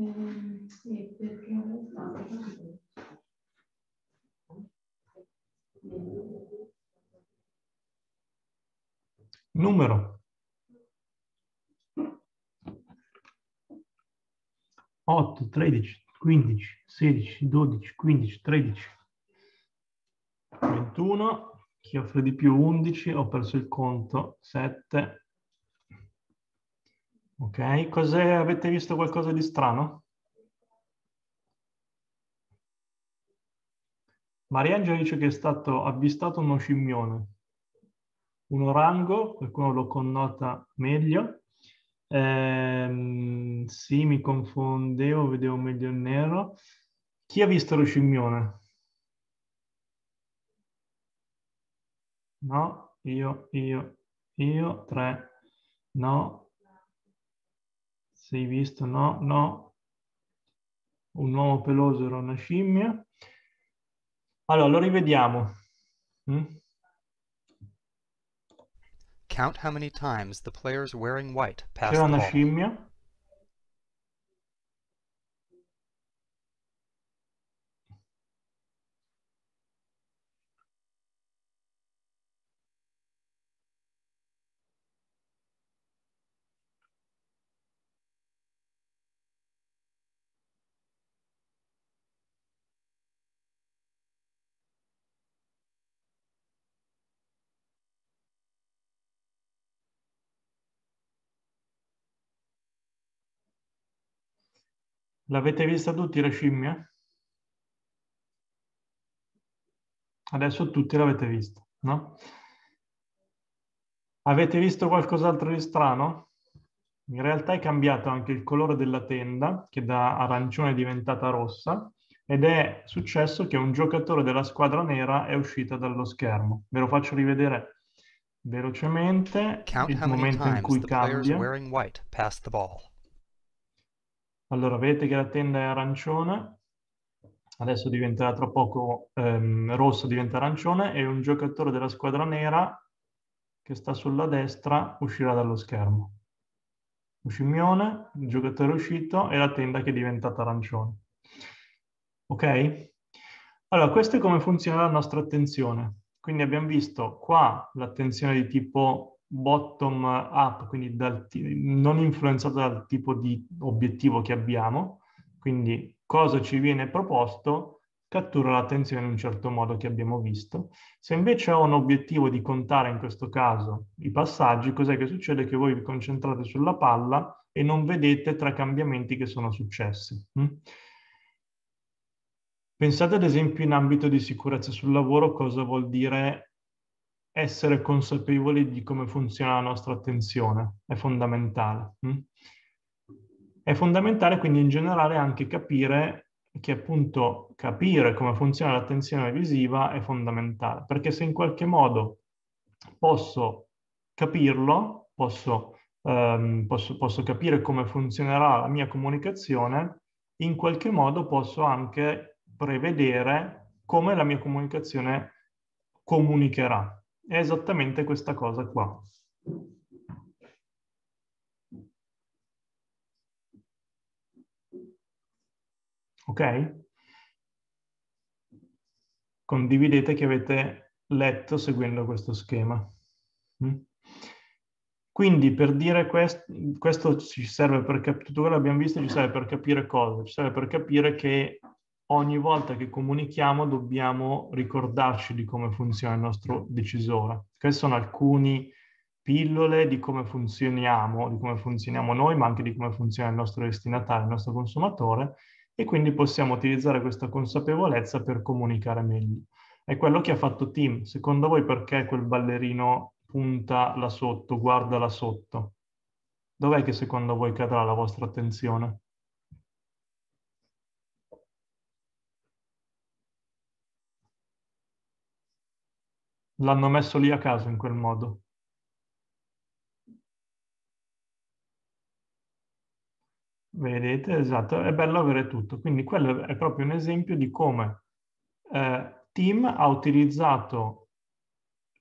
Eh, perché Numero. Otto, tredici, quindici, sedici, dodici, quindici, tredici. 21. Chi offre di più 11? Ho perso il conto. 7, Ok, cos'è? Avete visto qualcosa di strano? Mariangela dice che è stato avvistato uno scimmione, un orango, qualcuno lo connota meglio. Ehm, sì, mi confondevo, vedevo meglio il nero. Chi ha visto lo scimmione? No, io, io, io, tre, no, sei visto? No, no. Un uomo peloso era una scimmia. Allora, lo rivediamo. Mm? Count how many times the players wearing white passed C'era una scimmia. L'avete vista tutti la scimmia? Eh? Adesso tutti l'avete vista, no? Avete visto qualcos'altro di strano? In realtà è cambiato anche il colore della tenda, che da arancione è diventata rossa, ed è successo che un giocatore della squadra nera è uscita dallo schermo. Ve lo faccio rivedere velocemente, Count il momento in cui cambia. Allora, vedete che la tenda è arancione, adesso diventerà tra poco ehm, rosso, diventa arancione, e un giocatore della squadra nera che sta sulla destra uscirà dallo schermo. Un scimmione, il giocatore uscito e la tenda che è diventata arancione. Ok? Allora, questo è come funziona la nostra attenzione. Quindi abbiamo visto qua l'attenzione di tipo bottom up, quindi dal, non influenzato dal tipo di obiettivo che abbiamo, quindi cosa ci viene proposto cattura l'attenzione in un certo modo che abbiamo visto. Se invece ho un obiettivo di contare in questo caso i passaggi, cos'è che succede? Che voi vi concentrate sulla palla e non vedete tre cambiamenti che sono successi. Mm? Pensate ad esempio in ambito di sicurezza sul lavoro cosa vuol dire essere consapevoli di come funziona la nostra attenzione è fondamentale. Mm? È fondamentale quindi in generale anche capire che appunto capire come funziona l'attenzione visiva è fondamentale, perché se in qualche modo posso capirlo, posso, ehm, posso, posso capire come funzionerà la mia comunicazione, in qualche modo posso anche prevedere come la mia comunicazione comunicherà, è esattamente questa cosa qua. Ok? Condividete che avete letto seguendo questo schema. Mm? Quindi per dire questo, questo ci serve per tutto quello che abbiamo visto ci serve per capire cosa? Ci serve per capire che ogni volta che comunichiamo dobbiamo ricordarci di come funziona il nostro decisore. Queste sono alcune pillole di come funzioniamo, di come funzioniamo noi, ma anche di come funziona il nostro destinatario, il nostro consumatore, e quindi possiamo utilizzare questa consapevolezza per comunicare meglio. È quello che ha fatto Tim. Secondo voi perché quel ballerino punta là sotto, guarda là sotto? Dov'è che secondo voi cadrà la vostra attenzione? l'hanno messo lì a caso in quel modo. Vedete, esatto, è bello avere tutto. Quindi quello è proprio un esempio di come eh, Team ha utilizzato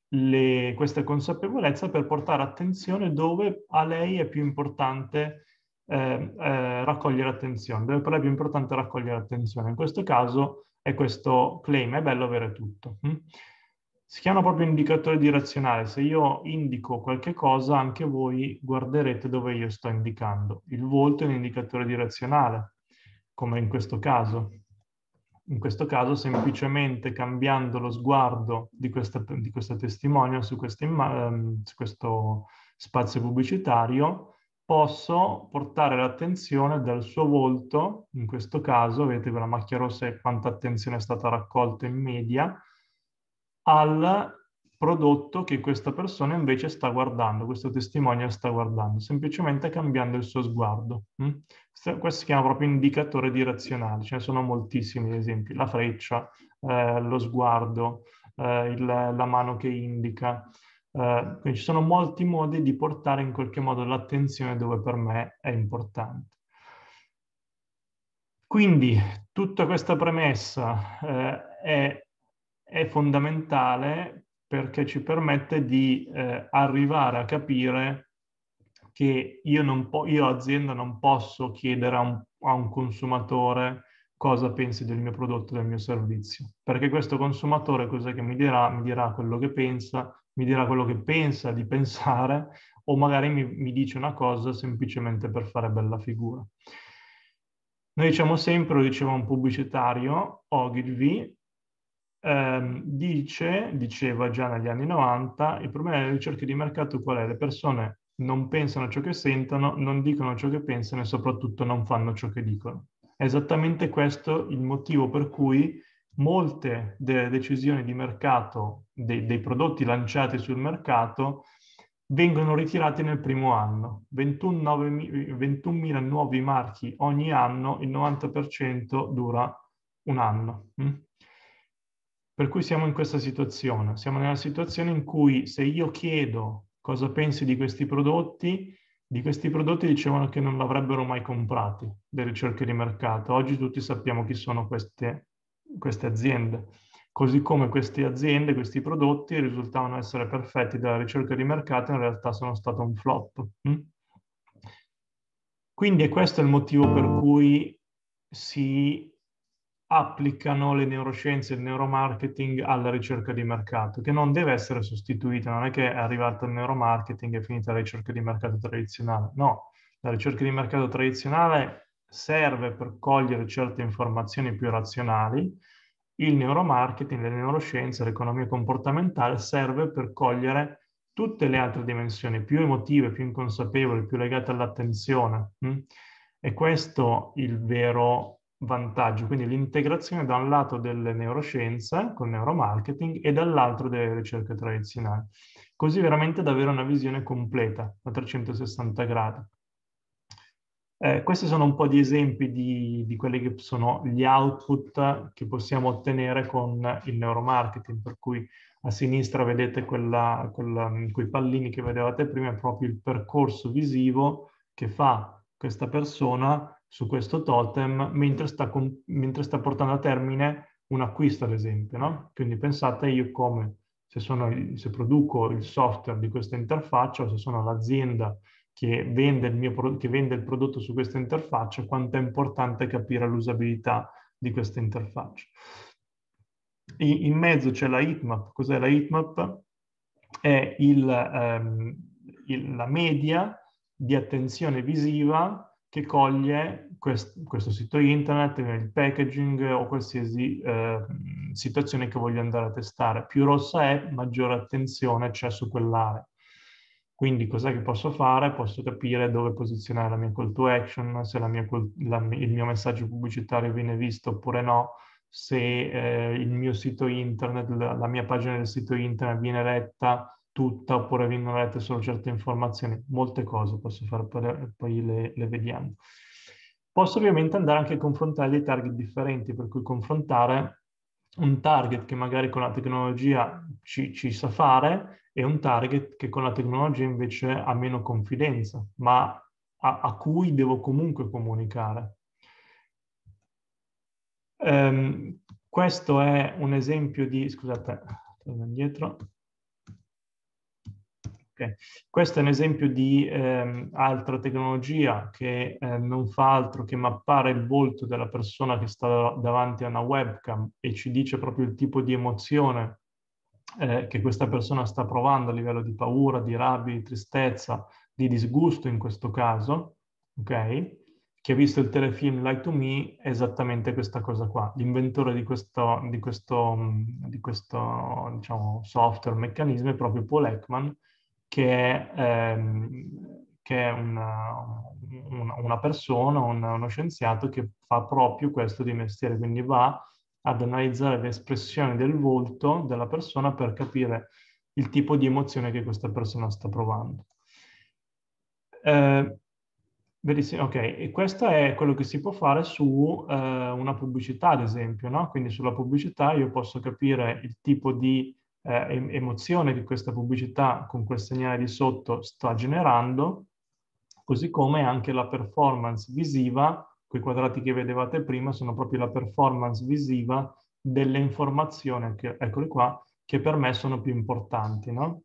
le, questa consapevolezza per portare attenzione dove a lei è più importante eh, eh, raccogliere attenzione, dove per lei è più importante raccogliere attenzione. In questo caso è questo claim, è bello avere tutto. Mm? Si chiama proprio indicatore direzionale. Se io indico qualche cosa, anche voi guarderete dove io sto indicando. Il volto è un indicatore direzionale, come in questo caso. In questo caso semplicemente cambiando lo sguardo di questa, di questa testimonia su, ehm, su questo spazio pubblicitario, posso portare l'attenzione dal suo volto, in questo caso, vedete che la macchia rossa e quanta attenzione è stata raccolta in media, al prodotto che questa persona invece sta guardando, questo testimonial sta guardando, semplicemente cambiando il suo sguardo. Mm? Questo si chiama proprio indicatore direzionale, ce ne sono moltissimi esempi, la freccia, eh, lo sguardo, eh, il, la mano che indica. Eh, quindi ci sono molti modi di portare in qualche modo l'attenzione dove per me è importante. Quindi tutta questa premessa eh, è è fondamentale perché ci permette di eh, arrivare a capire che io, non po- io azienda non posso chiedere a un, a un consumatore cosa pensi del mio prodotto, del mio servizio, perché questo consumatore cos'è che mi dirà? Mi dirà quello che pensa, mi dirà quello che pensa di pensare o magari mi, mi dice una cosa semplicemente per fare bella figura. Noi diciamo sempre, lo diceva un pubblicitario, Ogilvy, ehm, dice, diceva già negli anni 90, il problema delle ricerche di mercato qual è? Le persone non pensano ciò che sentono, non dicono ciò che pensano e soprattutto non fanno ciò che dicono. È esattamente questo il motivo per cui molte delle decisioni di mercato, dei, dei prodotti lanciati sul mercato, vengono ritirati nel primo anno. 21.000 nuovi marchi ogni anno, il 90% dura un anno. Mm? Per cui siamo in questa situazione, siamo nella situazione in cui se io chiedo cosa pensi di questi prodotti, di questi prodotti dicevano che non l'avrebbero mai comprati le ricerche di mercato. Oggi tutti sappiamo chi sono queste, queste aziende, così come queste aziende, questi prodotti risultavano essere perfetti dalla ricerca di mercato, in realtà sono stato un flop. Hm? Quindi questo è il motivo per cui si applicano le neuroscienze e il neuromarketing alla ricerca di mercato, che non deve essere sostituita, non è che è arrivato il neuromarketing e è finita la ricerca di mercato tradizionale, no, la ricerca di mercato tradizionale serve per cogliere certe informazioni più razionali, il neuromarketing, le neuroscienze, l'economia comportamentale serve per cogliere tutte le altre dimensioni più emotive, più inconsapevoli, più legate all'attenzione. Hm? E questo è il vero vantaggi, quindi l'integrazione da un lato delle neuroscienze con neuromarketing e dall'altro delle ricerche tradizionali, così veramente ad avere una visione completa a 360 gradi. Eh, questi sono un po' di esempi di, di, quelli che sono gli output che possiamo ottenere con il neuromarketing, per cui a sinistra vedete quella, quella, quei pallini che vedevate prima, è proprio il percorso visivo che fa questa persona su questo totem mentre sta, con, mentre sta portando a termine un acquisto, ad esempio. No? Quindi pensate io come se, sono, se produco il software di questa interfaccia o se sono l'azienda che vende, mio, che vende, il prodotto su questa interfaccia, quanto è importante capire l'usabilità di questa interfaccia. In, in mezzo c'è la heatmap. Cos'è la heatmap? È il, ehm, il, la media di attenzione visiva che coglie quest- questo sito internet, il packaging o qualsiasi eh, situazione che voglio andare a testare. Più rossa è, maggiore attenzione c'è su quell'area. Quindi cos'è che posso fare? Posso capire dove posizionare la mia call to action, se la mia, la, il mio messaggio pubblicitario viene visto oppure no, se eh, il mio sito internet, la, la mia pagina del sito internet viene retta tutta oppure vengono lette solo certe informazioni, molte cose posso fare, poi, le, le, vediamo. Posso ovviamente andare anche a confrontare dei target differenti, per cui confrontare un target che magari con la tecnologia ci, ci sa fare e un target che con la tecnologia invece ha meno confidenza, ma a, a cui devo comunque comunicare. Um, questo è un esempio di, scusate, torno indietro, Okay. Questo è un esempio di ehm, altra tecnologia che eh, non fa altro che mappare il volto della persona che sta davanti a una webcam e ci dice proprio il tipo di emozione eh, che questa persona sta provando a livello di paura, di rabbia, di tristezza, di disgusto in questo caso, ok? Chi ha visto il telefilm Light to Me è esattamente questa cosa qua. L'inventore di questo, di questo, di questo diciamo, software, meccanismo è proprio Paul Ekman, che è, ehm, che è una, una, una, persona, un, uno scienziato che fa proprio questo di mestiere, quindi va ad analizzare le espressioni del volto della persona per capire il tipo di emozione che questa persona sta provando. Eh, Verissimo, ok, e questo è quello che si può fare su eh, una pubblicità, ad esempio, no? Quindi sulla pubblicità io posso capire il tipo di eh, emozione che questa pubblicità con quel segnale di sotto sta generando, così come anche la performance visiva, quei quadrati che vedevate prima sono proprio la performance visiva delle informazioni, che, eccole qua, che per me sono più importanti. No?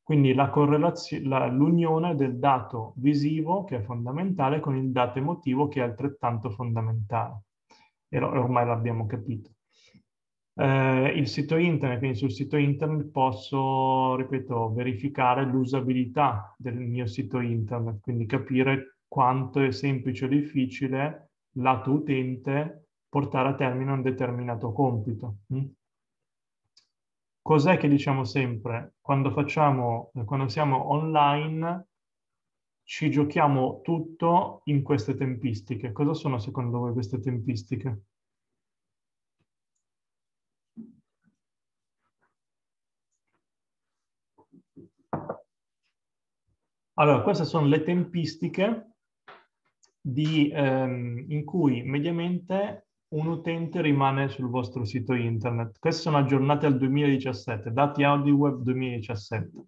Quindi l'unione del dato visivo, che è fondamentale, con il dato emotivo, che è altrettanto fondamentale. E ormai l'abbiamo capito eh, il sito internet, quindi sul sito internet posso, ripeto, verificare l'usabilità del mio sito internet, quindi capire quanto è semplice o difficile lato utente portare a termine un determinato compito. Mm? Cos'è che diciamo sempre? Quando, facciamo, quando siamo online ci giochiamo tutto in queste tempistiche. Cosa sono secondo voi queste tempistiche? Allora, queste sono le tempistiche di, ehm, in cui mediamente un utente rimane sul vostro sito internet. Queste sono aggiornate al 2017, dati Audi web 2017.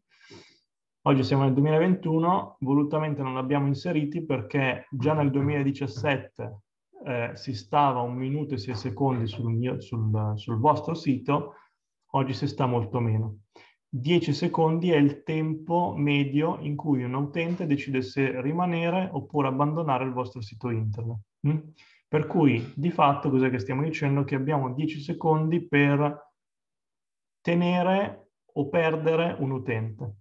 Oggi siamo nel 2021, volutamente non l'abbiamo inseriti perché già nel 2017 eh, si stava un minuto e sei secondi sul, mio, sul, sul vostro sito, oggi si sta molto meno. 10 secondi è il tempo medio in cui un utente decide se rimanere oppure abbandonare il vostro sito internet. Mm? Per cui di fatto cos'è che stiamo dicendo? Che abbiamo 10 secondi per tenere o perdere un utente.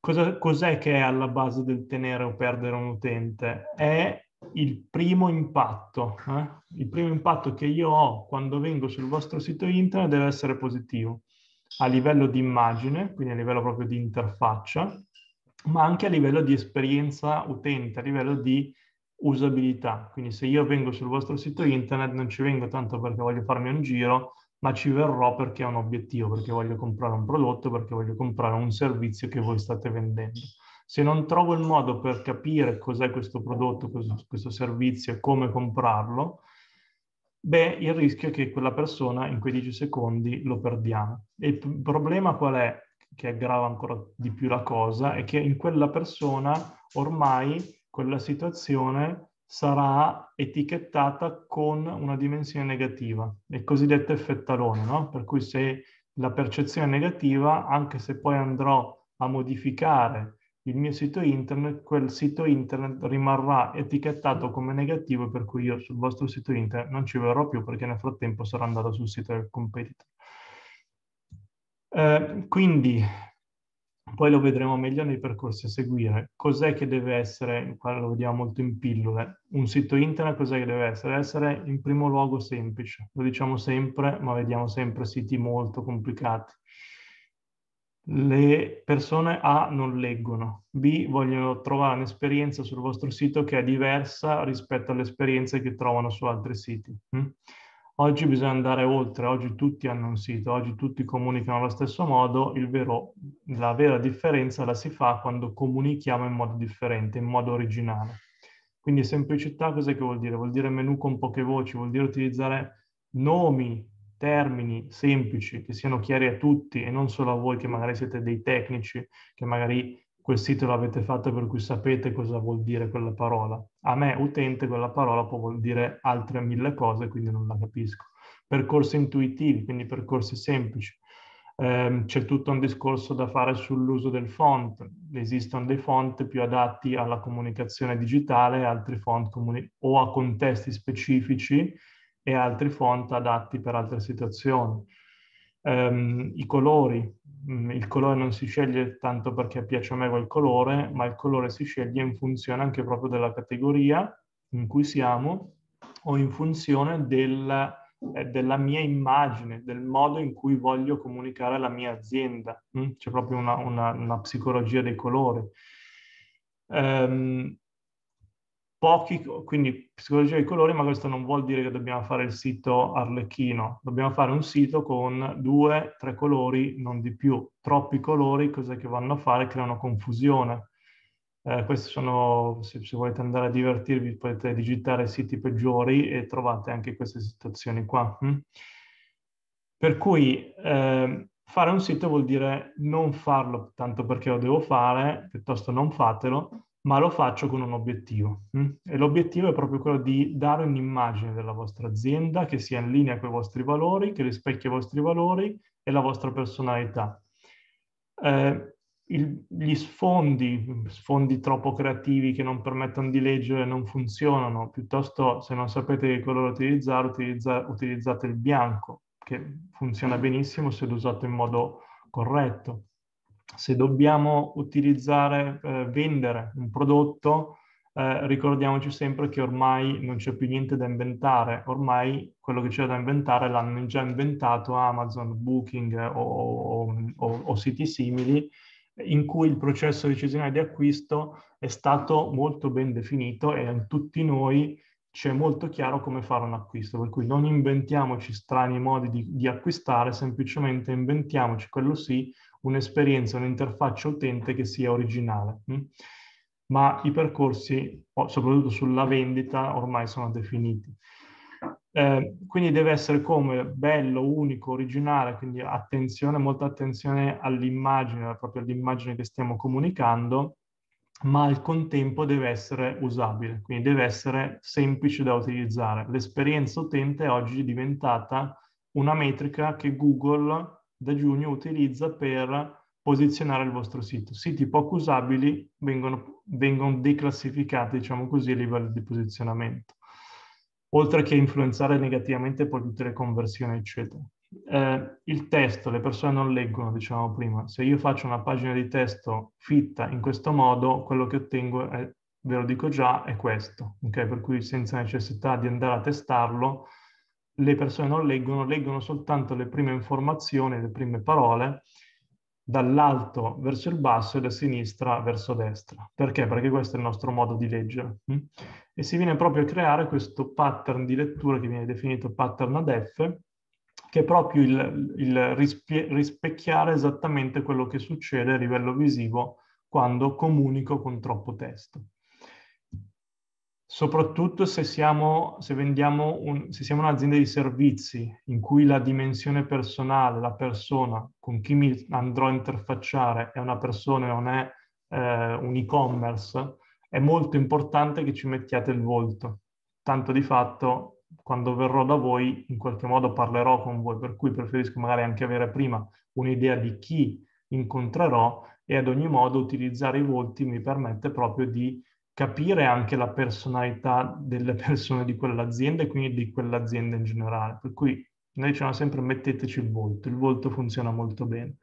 Cos'è cos che è alla base del tenere o perdere un utente? È il primo impatto. Eh? Il primo impatto che io ho quando vengo sul vostro sito internet deve essere positivo a livello di immagine, quindi a livello proprio di interfaccia, ma anche a livello di esperienza utente, a livello di usabilità. Quindi se io vengo sul vostro sito internet non ci vengo tanto perché voglio farmi un giro, ma ci verrò perché ho un obiettivo, perché voglio comprare un prodotto, perché voglio comprare un servizio che voi state vendendo. Se non trovo il modo per capire cos'è questo prodotto, questo, questo servizio e come comprarlo, beh, il rischio è che quella persona in quei 10 secondi lo perdiamo. E il problema qual è? Che aggrava ancora di più la cosa è che in quella persona ormai quella situazione sarà etichettata con una dimensione negativa, il cosiddetto effettalone, no? Per cui se la percezione è negativa, anche se poi andrò a modificare il mio sito internet, quel sito internet rimarrà etichettato come negativo per cui io sul vostro sito internet non ci verrò più perché nel frattempo sarò andato sul sito del competitor. Eh, quindi, poi lo vedremo meglio nei percorsi a seguire. Cos'è che deve essere, qua lo vediamo molto in pillole, un sito internet cos'è che deve essere? Deve essere in primo luogo semplice, lo diciamo sempre, ma vediamo sempre siti molto complicati le persone A non leggono, B vogliono trovare un'esperienza sul vostro sito che è diversa rispetto alle esperienze che trovano su altri siti. Hm? Oggi bisogna andare oltre, oggi tutti hanno un sito, oggi tutti comunicano allo stesso modo, vero, la vera differenza la si fa quando comunichiamo in modo differente, in modo originale. Quindi semplicità cos'è che vuol dire? Vuol dire menu con poche voci, vuol dire utilizzare nomi termini semplici che siano chiari a tutti e non solo a voi che magari siete dei tecnici, che magari quel sito l'avete fatto per cui sapete cosa vuol dire quella parola. A me, utente, quella parola può vuol dire altre mille cose, quindi non la capisco. Percorsi intuitivi, quindi percorsi semplici. Eh, c'è tutto un discorso da fare sull'uso del font. Esistono dei font più adatti alla comunicazione digitale, altri font comuni- o a contesti specifici e altri font adatti per altre situazioni. Um, I colori, mm, il colore non si sceglie tanto perché piace a me quel colore, ma il colore si sceglie in funzione anche proprio della categoria in cui siamo o in funzione del, eh, della mia immagine, del modo in cui voglio comunicare la mia azienda. Mm? C'è proprio una, una, una, psicologia dei colori. Um, pochi, quindi psicologia dei colori, ma questo non vuol dire che dobbiamo fare il sito arlecchino, dobbiamo fare un sito con due, tre colori, non di più. Troppi colori, cos'è che vanno a fare? Creano confusione. Eh, questi sono, se, se, volete andare a divertirvi, potete digitare siti peggiori e trovate anche queste situazioni qua. Hm? Per cui eh, fare un sito vuol dire non farlo tanto perché lo devo fare, piuttosto non fatelo, ma lo faccio con un obiettivo. Mm? E l'obiettivo è proprio quello di dare un'immagine della vostra azienda che sia in linea con i vostri valori, che rispecchia i vostri valori e la vostra personalità. Eh, il, gli sfondi, sfondi troppo creativi che non permettono di leggere, non funzionano, piuttosto se non sapete che colore utilizzare, utilizza, utilizzate il bianco, che funziona mm. benissimo se lo usate in modo corretto se dobbiamo utilizzare, eh, vendere un prodotto, eh, ricordiamoci sempre che ormai non c'è più niente da inventare, ormai quello che c'è da inventare l'hanno già inventato Amazon, Booking eh, o, o, o siti simili, in cui il processo decisionale di acquisto è stato molto ben definito e in tutti noi è molto chiaro come fare un acquisto, per cui non inventiamoci strani modi di, di acquistare, semplicemente inventiamoci, quello sì, un'esperienza, un'interfaccia utente che sia originale. Mm? Ma i percorsi, soprattutto sulla vendita, ormai sono definiti. Eh, quindi deve essere come bello, unico, originale, quindi attenzione, molta attenzione all'immagine, proprio all'immagine che stiamo comunicando, ma al contempo deve essere usabile, quindi deve essere semplice da utilizzare. L'esperienza utente oggi è diventata una metrica che Google da giugno utilizza per posizionare il vostro sito. Siti poco usabili vengono, vengono declassificati, diciamo così, a livello di posizionamento, oltre che influenzare negativamente poi tutte le conversioni, eccetera eh, il testo le persone non leggono, diciamo prima. Se io faccio una pagina di testo fitta in questo modo, quello che ottengo è, ve lo dico già, è questo. Okay? Per cui senza necessità di andare a testarlo, le persone non leggono, leggono soltanto le prime informazioni, le prime parole, dall'alto verso il basso e da sinistra verso destra. Perché? Perché questo è il nostro modo di leggere. Hm? E si viene proprio a creare questo pattern di lettura che viene definito pattern ad F, che è proprio il, il rispie- rispecchiare esattamente quello che succede a livello visivo quando comunico con troppo testo. Soprattutto se siamo, se un, se siamo un'azienda di servizi in cui la dimensione personale, la persona con chi mi andrò a interfacciare è una persona e non è eh, un e-commerce, è molto importante che ci mettiate il volto. Tanto di fatto quando verrò da voi in qualche modo parlerò con voi, per cui preferisco magari anche avere prima un'idea di chi incontrerò e ad ogni modo utilizzare i volti mi permette proprio di capire anche la personalità delle persone di quell'azienda e quindi di quell'azienda in generale. Per cui noi diciamo sempre metteteci il volto, il volto funziona molto bene.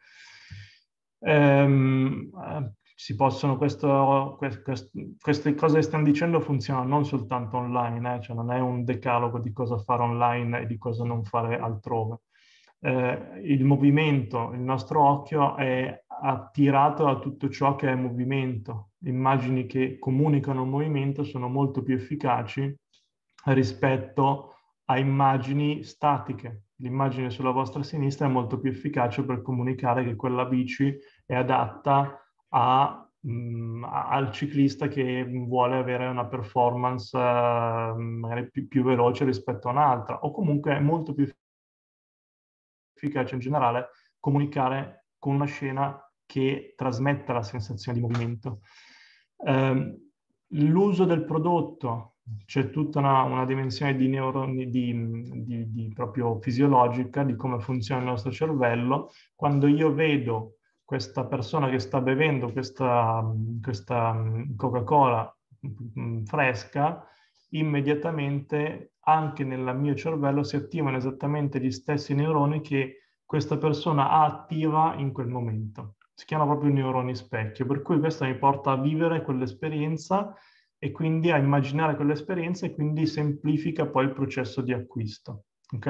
Ehm, si possono, questo, questo, queste cose che stiamo dicendo funzionano non soltanto online, eh, cioè non è un decalogo di cosa fare online e di cosa non fare altrove. Eh, il movimento, il nostro occhio è attirato a tutto ciò che è movimento. Immagini che comunicano movimento sono molto più efficaci rispetto a immagini statiche. L'immagine sulla vostra sinistra è molto più efficace per comunicare che quella bici è adatta a, mh, mm, al ciclista che vuole avere una performance uh, magari più, più, veloce rispetto a un'altra o comunque è molto più efficace in generale comunicare con una scena che trasmetta la sensazione di movimento. Um, l'uso del prodotto c'è tutta una, una dimensione di, neuroni, di, di, di proprio fisiologica, di come funziona il nostro cervello. Quando io vedo questa persona che sta bevendo questa, questa mm, Coca-Cola mm, mm, fresca, immediatamente anche nel mio cervello si attivano esattamente gli stessi neuroni che questa persona ha attiva in quel momento. Si chiama proprio neuroni specchio, per cui questo mi porta a vivere quell'esperienza e quindi a immaginare quell'esperienza e quindi semplifica poi il processo di acquisto. Ok?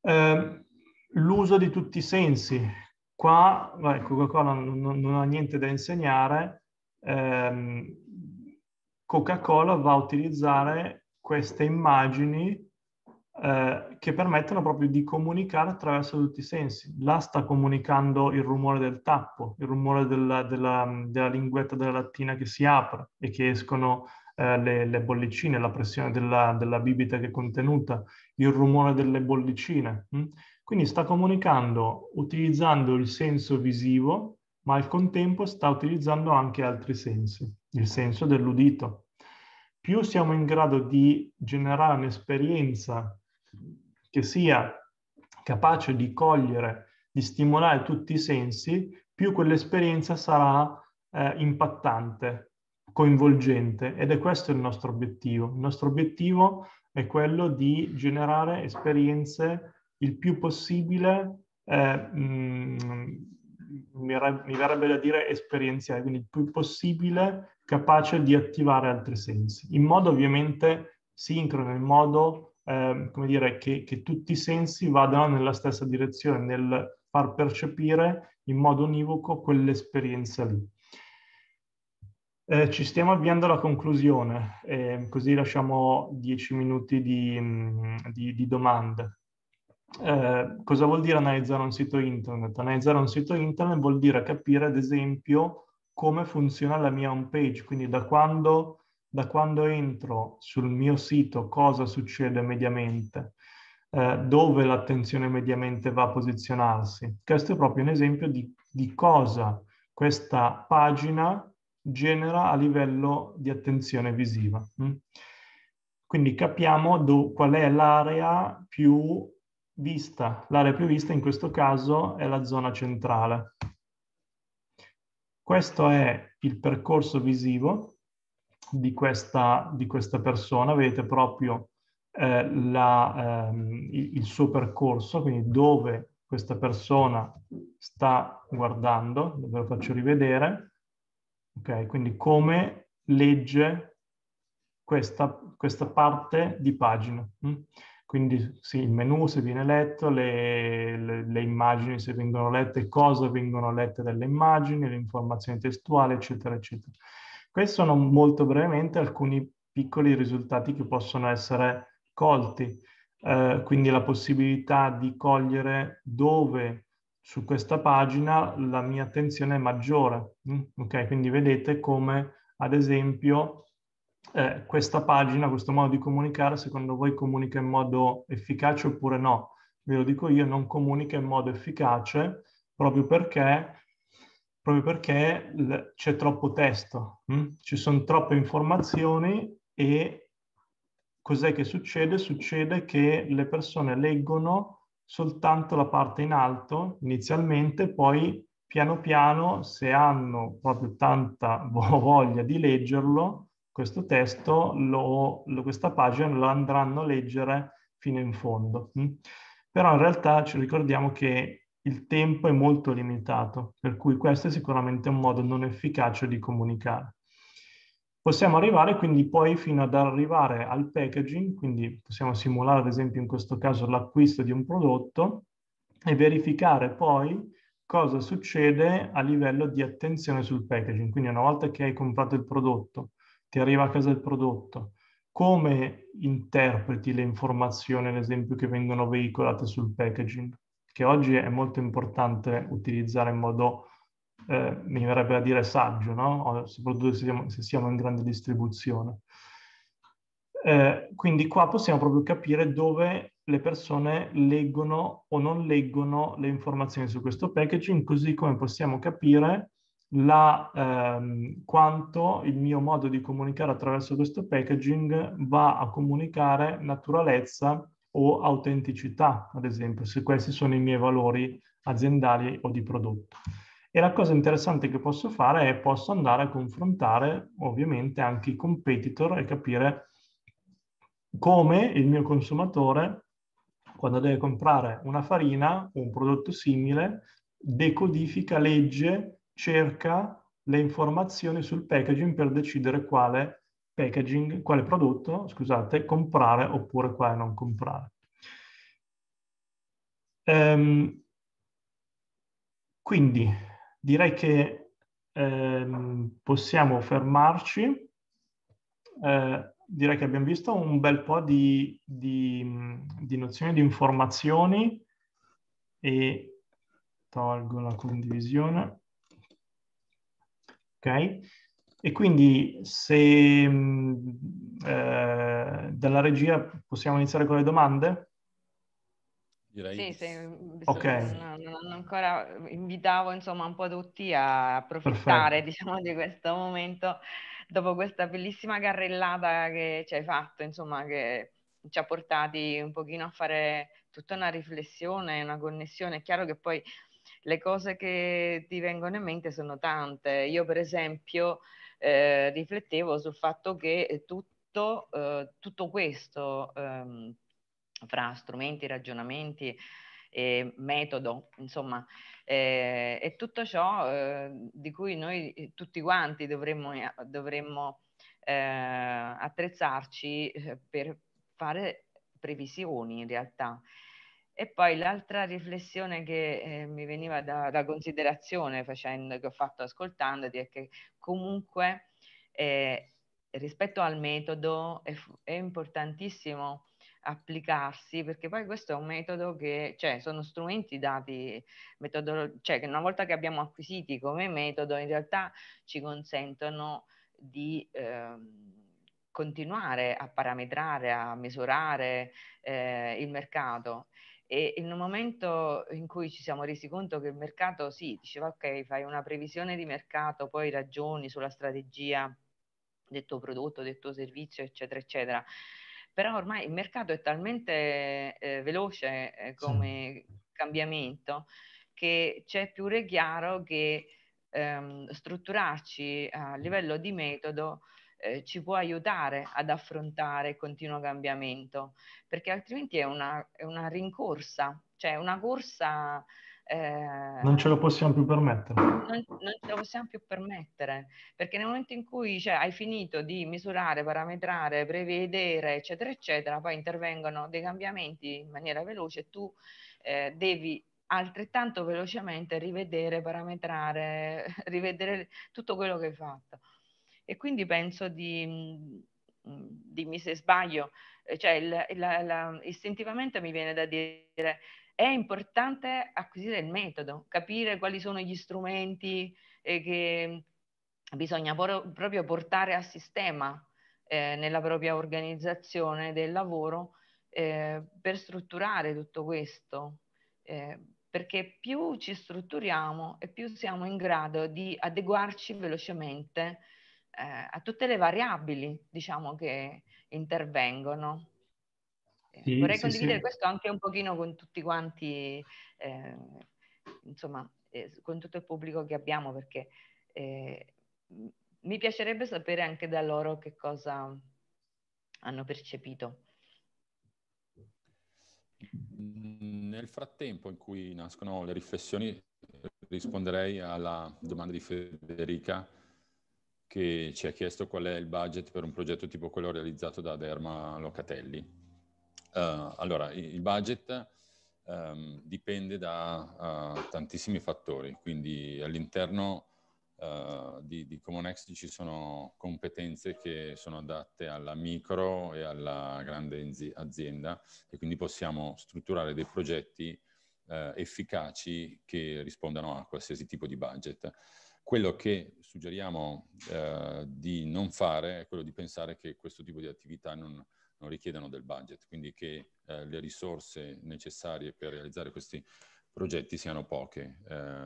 Eh, l'uso di tutti i sensi. Qua, vabbè, Coca-Cola non, non, ha niente da insegnare, ehm, Coca-Cola va a utilizzare queste immagini eh, che permettono proprio di comunicare attraverso tutti i sensi. Là sta comunicando il rumore del tappo, il rumore della, della, della linguetta della lattina che si apre e che escono eh, le, le, bollicine, la pressione della, della, bibita che è contenuta, il rumore delle bollicine. Hm? Quindi sta comunicando utilizzando il senso visivo, ma al contempo sta utilizzando anche altri sensi, il senso dell'udito. Più siamo in grado di generare un'esperienza che sia capace di cogliere, di stimolare tutti i sensi, più quell'esperienza sarà eh, impattante, coinvolgente ed è questo il nostro obiettivo. Il nostro obiettivo è quello di generare esperienze il più possibile, eh, mm, mi verrebbe da dire esperienziale, quindi il più possibile capace di attivare altri sensi, in modo ovviamente sincrono, in modo eh, come dire, che, che tutti i sensi vadano nella stessa direzione, nel far percepire in modo univoco quell'esperienza lì. Eh, ci stiamo avviando alla conclusione, eh, così lasciamo dieci minuti di, mm, di, di domande. Eh, cosa vuol dire analizzare un sito internet? Analizzare un sito internet vuol dire capire, ad esempio, come funziona la mia home page, quindi da quando, da quando entro sul mio sito cosa succede mediamente, eh, dove l'attenzione mediamente va a posizionarsi. Questo è proprio un esempio di, di cosa questa pagina genera a livello di attenzione visiva. Mm? Quindi capiamo do, qual è l'area più vista, l'area più vista in questo caso è la zona centrale. Questo è il percorso visivo di questa, di questa persona, vedete proprio eh, la, ehm, il suo percorso, quindi dove questa persona sta guardando, ve lo faccio rivedere, okay, quindi come legge questa, questa parte di pagina. Mm. Quindi sì, il menu se viene letto, le, le, le, immagini se vengono lette, cosa vengono lette delle immagini, le informazioni testuali, eccetera, eccetera. Questi sono molto brevemente alcuni piccoli risultati che possono essere colti. Eh, quindi la possibilità di cogliere dove su questa pagina la mia attenzione è maggiore. Mm? Ok, quindi vedete come ad esempio eh, questa pagina, questo modo di comunicare, secondo voi comunica in modo efficace oppure no? Ve lo dico io, non comunica in modo efficace proprio perché, proprio perché l- c'è troppo testo, hm? ci sono troppe informazioni e cos'è che succede? Succede che le persone leggono soltanto la parte in alto inizialmente, poi piano piano, se hanno proprio tanta voglia di leggerlo, questo testo, lo, lo, questa pagina la andranno a leggere fino in fondo. Mh? Mm? Però in realtà ci ricordiamo che il tempo è molto limitato, per cui questo è sicuramente un modo non efficace di comunicare. Possiamo arrivare quindi poi fino ad arrivare al packaging, quindi possiamo simulare ad esempio in questo caso l'acquisto di un prodotto e verificare poi cosa succede a livello di attenzione sul packaging. Quindi una volta che hai comprato il prodotto, ti arriva a casa il prodotto, come interpreti le informazioni, ad esempio, che vengono veicolate sul packaging, che oggi è molto importante utilizzare in modo, eh, mi verrebbe a dire saggio, no? soprattutto se siamo, se siamo in grande distribuzione. Eh, quindi qua possiamo proprio capire dove le persone leggono o non leggono le informazioni su questo packaging, così come possiamo capire la, ehm, quanto il mio modo di comunicare attraverso questo packaging va a comunicare naturalezza o autenticità, ad esempio, se questi sono i miei valori aziendali o di prodotto. E la cosa interessante che posso fare è posso andare a confrontare ovviamente anche i competitor e capire come il mio consumatore, quando deve comprare una farina o un prodotto simile, decodifica, legge cerca le informazioni sul packaging per decidere quale packaging, quale prodotto, scusate, comprare oppure quale non comprare. Um, quindi direi che um, possiamo fermarci. Uh, direi che abbiamo visto un bel po' di, di, di nozioni di informazioni e tolgo la condivisione. Ok? E quindi se mm, eh, dalla regia possiamo iniziare con le domande? Direi. Sì, se, mm, okay. non, non ancora mm, invitavo insomma un po' tutti a approfittare diciamo, di questo momento dopo questa bellissima carrellata che ci hai fatto, insomma, che ci ha portati un pochino a fare tutta una riflessione, una connessione. È chiaro che poi le cose che ti vengono in mente sono tante. Io per esempio eh, riflettevo sul fatto che eh, tutto, eh, tutto questo ehm, fra strumenti, ragionamenti e metodo, insomma, eh, è tutto ciò eh, di cui noi eh, tutti quanti dovremmo, dovremmo attrezzarci per fare previsioni in realtà. E poi l'altra riflessione che eh, mi veniva da, da considerazione facendo, che ho fatto ascoltandoti è che comunque eh, rispetto al metodo è, è, importantissimo applicarsi perché poi questo è un metodo che, cioè sono strumenti dati, metodolo- cioè che una volta che abbiamo acquisiti come metodo in realtà ci consentono di... Ehm, continuare a parametrare, a misurare eh, il mercato e in un momento in cui ci siamo resi conto che il mercato, sì, diceva ok, fai una previsione di mercato, poi ragioni sulla strategia del tuo prodotto, del tuo servizio, eccetera, eccetera. Però ormai il mercato è talmente eh, veloce eh, come sì. cambiamento che c'è più re chiaro che ehm, strutturarci a mm. livello di metodo eh, ci può aiutare ad affrontare continuo cambiamento, perché altrimenti è una, è una rincorsa, cioè una corsa... Eh, non ce lo possiamo più permettere. Non, non, ce lo possiamo più permettere, perché nel momento in cui cioè, hai finito di misurare, parametrare, prevedere, eccetera, eccetera, poi intervengono dei cambiamenti in maniera veloce e tu eh, devi altrettanto velocemente rivedere, parametrare, [LAUGHS] rivedere tutto quello che hai fatto. E quindi penso di, mm, mm, dimmi se sbaglio, eh, cioè il, la, la, istintivamente mi viene da dire è importante acquisire il metodo, capire quali sono gli strumenti eh, che bisogna por proprio portare a sistema eh, nella propria organizzazione del lavoro eh, per strutturare tutto questo, eh, perché più ci strutturiamo e più siamo in grado di adeguarci velocemente eh, a tutte le variabili diciamo, che intervengono. Eh, sì, Vorrei sì, condividere sì. questo anche un pochino con tutti quanti, eh, insomma, eh, con tutto il pubblico che abbiamo, perché eh, mi piacerebbe sapere anche da loro che cosa hanno percepito. Nel frattempo in cui nascono le riflessioni, risponderei alla domanda di Federica che ci ha chiesto qual è il budget per un progetto tipo quello realizzato da Derma Locatelli. Uh, allora, il budget um, dipende da uh, tantissimi fattori, quindi all'interno uh, di, di CommonX ci sono competenze che sono adatte alla micro e alla grande azienda e quindi possiamo strutturare dei progetti efficaci che rispondano a qualsiasi tipo di budget. Quello che suggeriamo eh, di non fare è quello di pensare che questo tipo di attività non, non richiedano del budget, quindi che eh, le risorse necessarie per realizzare questi progetti siano poche, eh,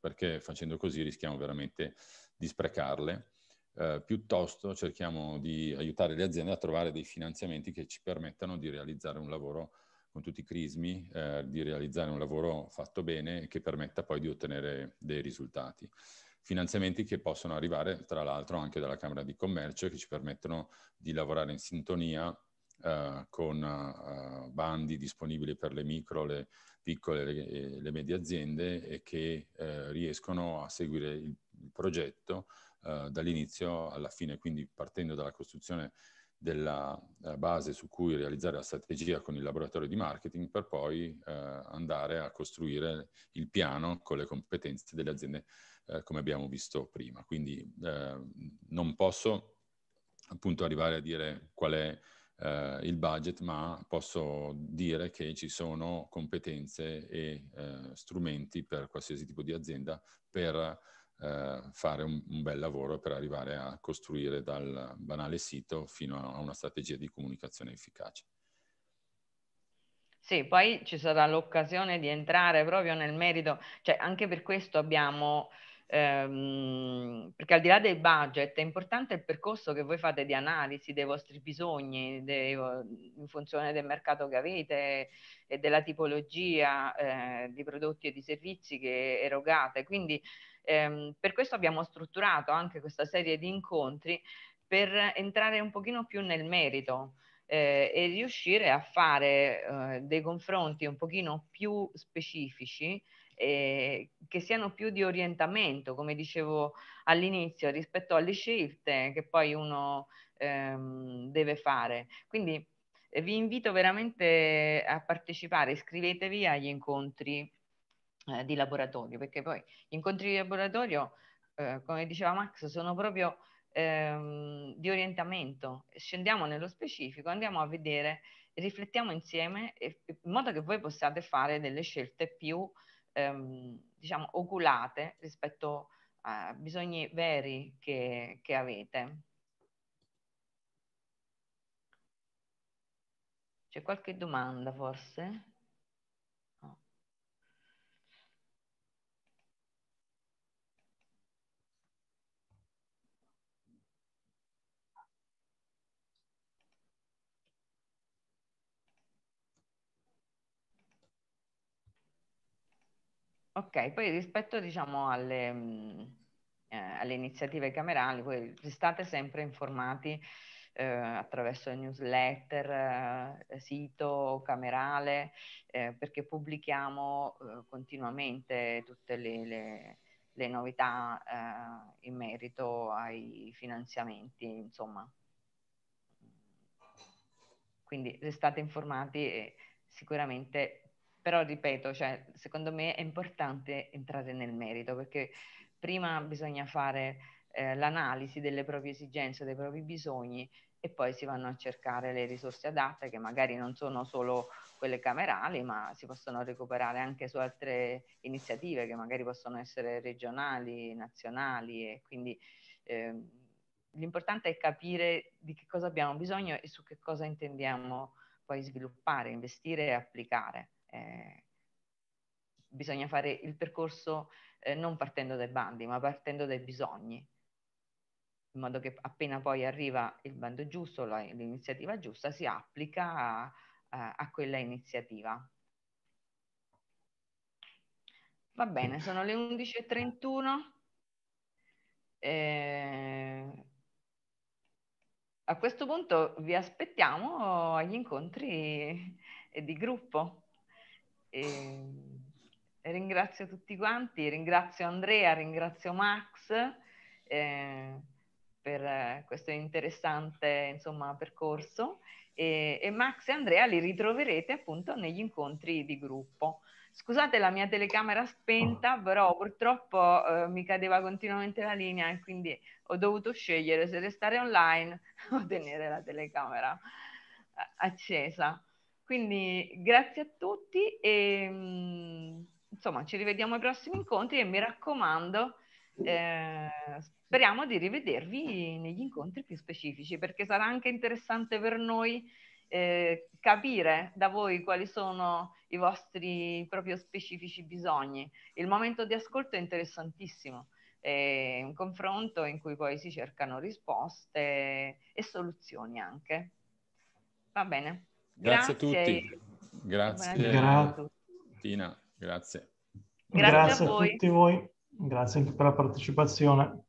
perché facendo così rischiamo veramente di sprecarle. Eh, piuttosto cerchiamo di aiutare le aziende a trovare dei finanziamenti che ci permettano di realizzare un lavoro con tutti i crismi, eh, di realizzare un lavoro fatto bene e che permetta poi di ottenere dei risultati finanziamenti che possono arrivare tra l'altro anche dalla Camera di Commercio che ci permettono di lavorare in sintonia eh, con eh, bandi disponibili per le micro, le piccole e eh, le, medie aziende e che eh, riescono a seguire il, il progetto eh, dall'inizio alla fine, quindi partendo dalla costruzione della eh, base su cui realizzare la strategia con il laboratorio di marketing per poi eh, andare a costruire il piano con le competenze delle aziende eh, come abbiamo visto prima. Quindi eh, non posso appunto arrivare a dire qual è eh, il budget, ma posso dire che ci sono competenze e eh, strumenti per qualsiasi tipo di azienda per eh, fare un, un, bel lavoro per arrivare a costruire dal banale sito fino a una strategia di comunicazione efficace. Sì, poi ci sarà l'occasione di entrare proprio nel merito, cioè anche per questo abbiamo ehm, perché al di là del budget è importante il percorso che voi fate di analisi dei vostri bisogni dei, in funzione del mercato che avete e della tipologia eh, di prodotti e di servizi che erogate. Quindi ehm, per questo abbiamo strutturato anche questa serie di incontri per entrare un pochino più nel merito. Eh, e riuscire a fare eh, dei confronti un pochino più specifici eh, che siano più di orientamento, come dicevo all'inizio, rispetto alle scelte che poi uno ehm, deve fare. Quindi eh, vi invito veramente a partecipare, iscrivetevi agli incontri eh, di laboratorio, perché poi gli incontri di laboratorio, eh, come diceva Max, sono proprio ehm, di orientamento. Scendiamo nello specifico, andiamo a vedere riflettiamo insieme in modo che voi possiate fare delle scelte più ehm, diciamo, oculate rispetto a bisogni veri che, che avete. C'è qualche domanda forse? Ok, poi rispetto diciamo, alle, mhmm, eh, alle, iniziative camerali, voi restate sempre informati eh, attraverso newsletter, eh, sito camerale, eh, perché pubblichiamo eh, continuamente tutte le, le, le novità eh, in merito ai finanziamenti, insomma. Quindi restate informati e sicuramente però ripeto, cioè, secondo me è importante entrare nel merito perché prima bisogna fare eh, l'analisi delle proprie esigenze, dei propri bisogni e poi si vanno a cercare le risorse adatte che magari non sono solo quelle camerali, ma si possono recuperare anche su altre iniziative che magari possono essere regionali, nazionali e quindi eh, l'importante è capire di che cosa abbiamo bisogno e su che cosa intendiamo poi sviluppare, investire e applicare. Eh, bisogna fare il percorso eh, non partendo dai bandi, ma partendo dai bisogni, in modo che appena poi arriva il bando giusto, l'iniziativa giusta, si applica a, a, a quella iniziativa. Va bene, sono le 11.31. Eh, a questo punto vi aspettiamo agli incontri di gruppo. E ringrazio tutti quanti, ringrazio Andrea, ringrazio Max eh, per questo interessante insomma, percorso e, e, Max e Andrea li ritroverete appunto negli incontri di gruppo. Scusate la mia telecamera spenta, oh. però purtroppo eh, mi cadeva continuamente la linea e quindi ho dovuto scegliere se restare online [LAUGHS] o tenere la telecamera eh, accesa. Quindi grazie a tutti e mm, insomma ci rivediamo ai prossimi incontri e mi raccomando, eh, speriamo di rivedervi negli incontri più specifici perché sarà anche interessante per noi eh, capire da voi quali sono i vostri proprio specifici bisogni. Il momento di ascolto è interessantissimo, è un confronto in cui poi si cercano risposte e soluzioni anche. Va bene. Grazie, a tutti. Grazie. Gra- Tina, grazie. Grazie, grazie a, a tutti voi. Grazie anche per la partecipazione.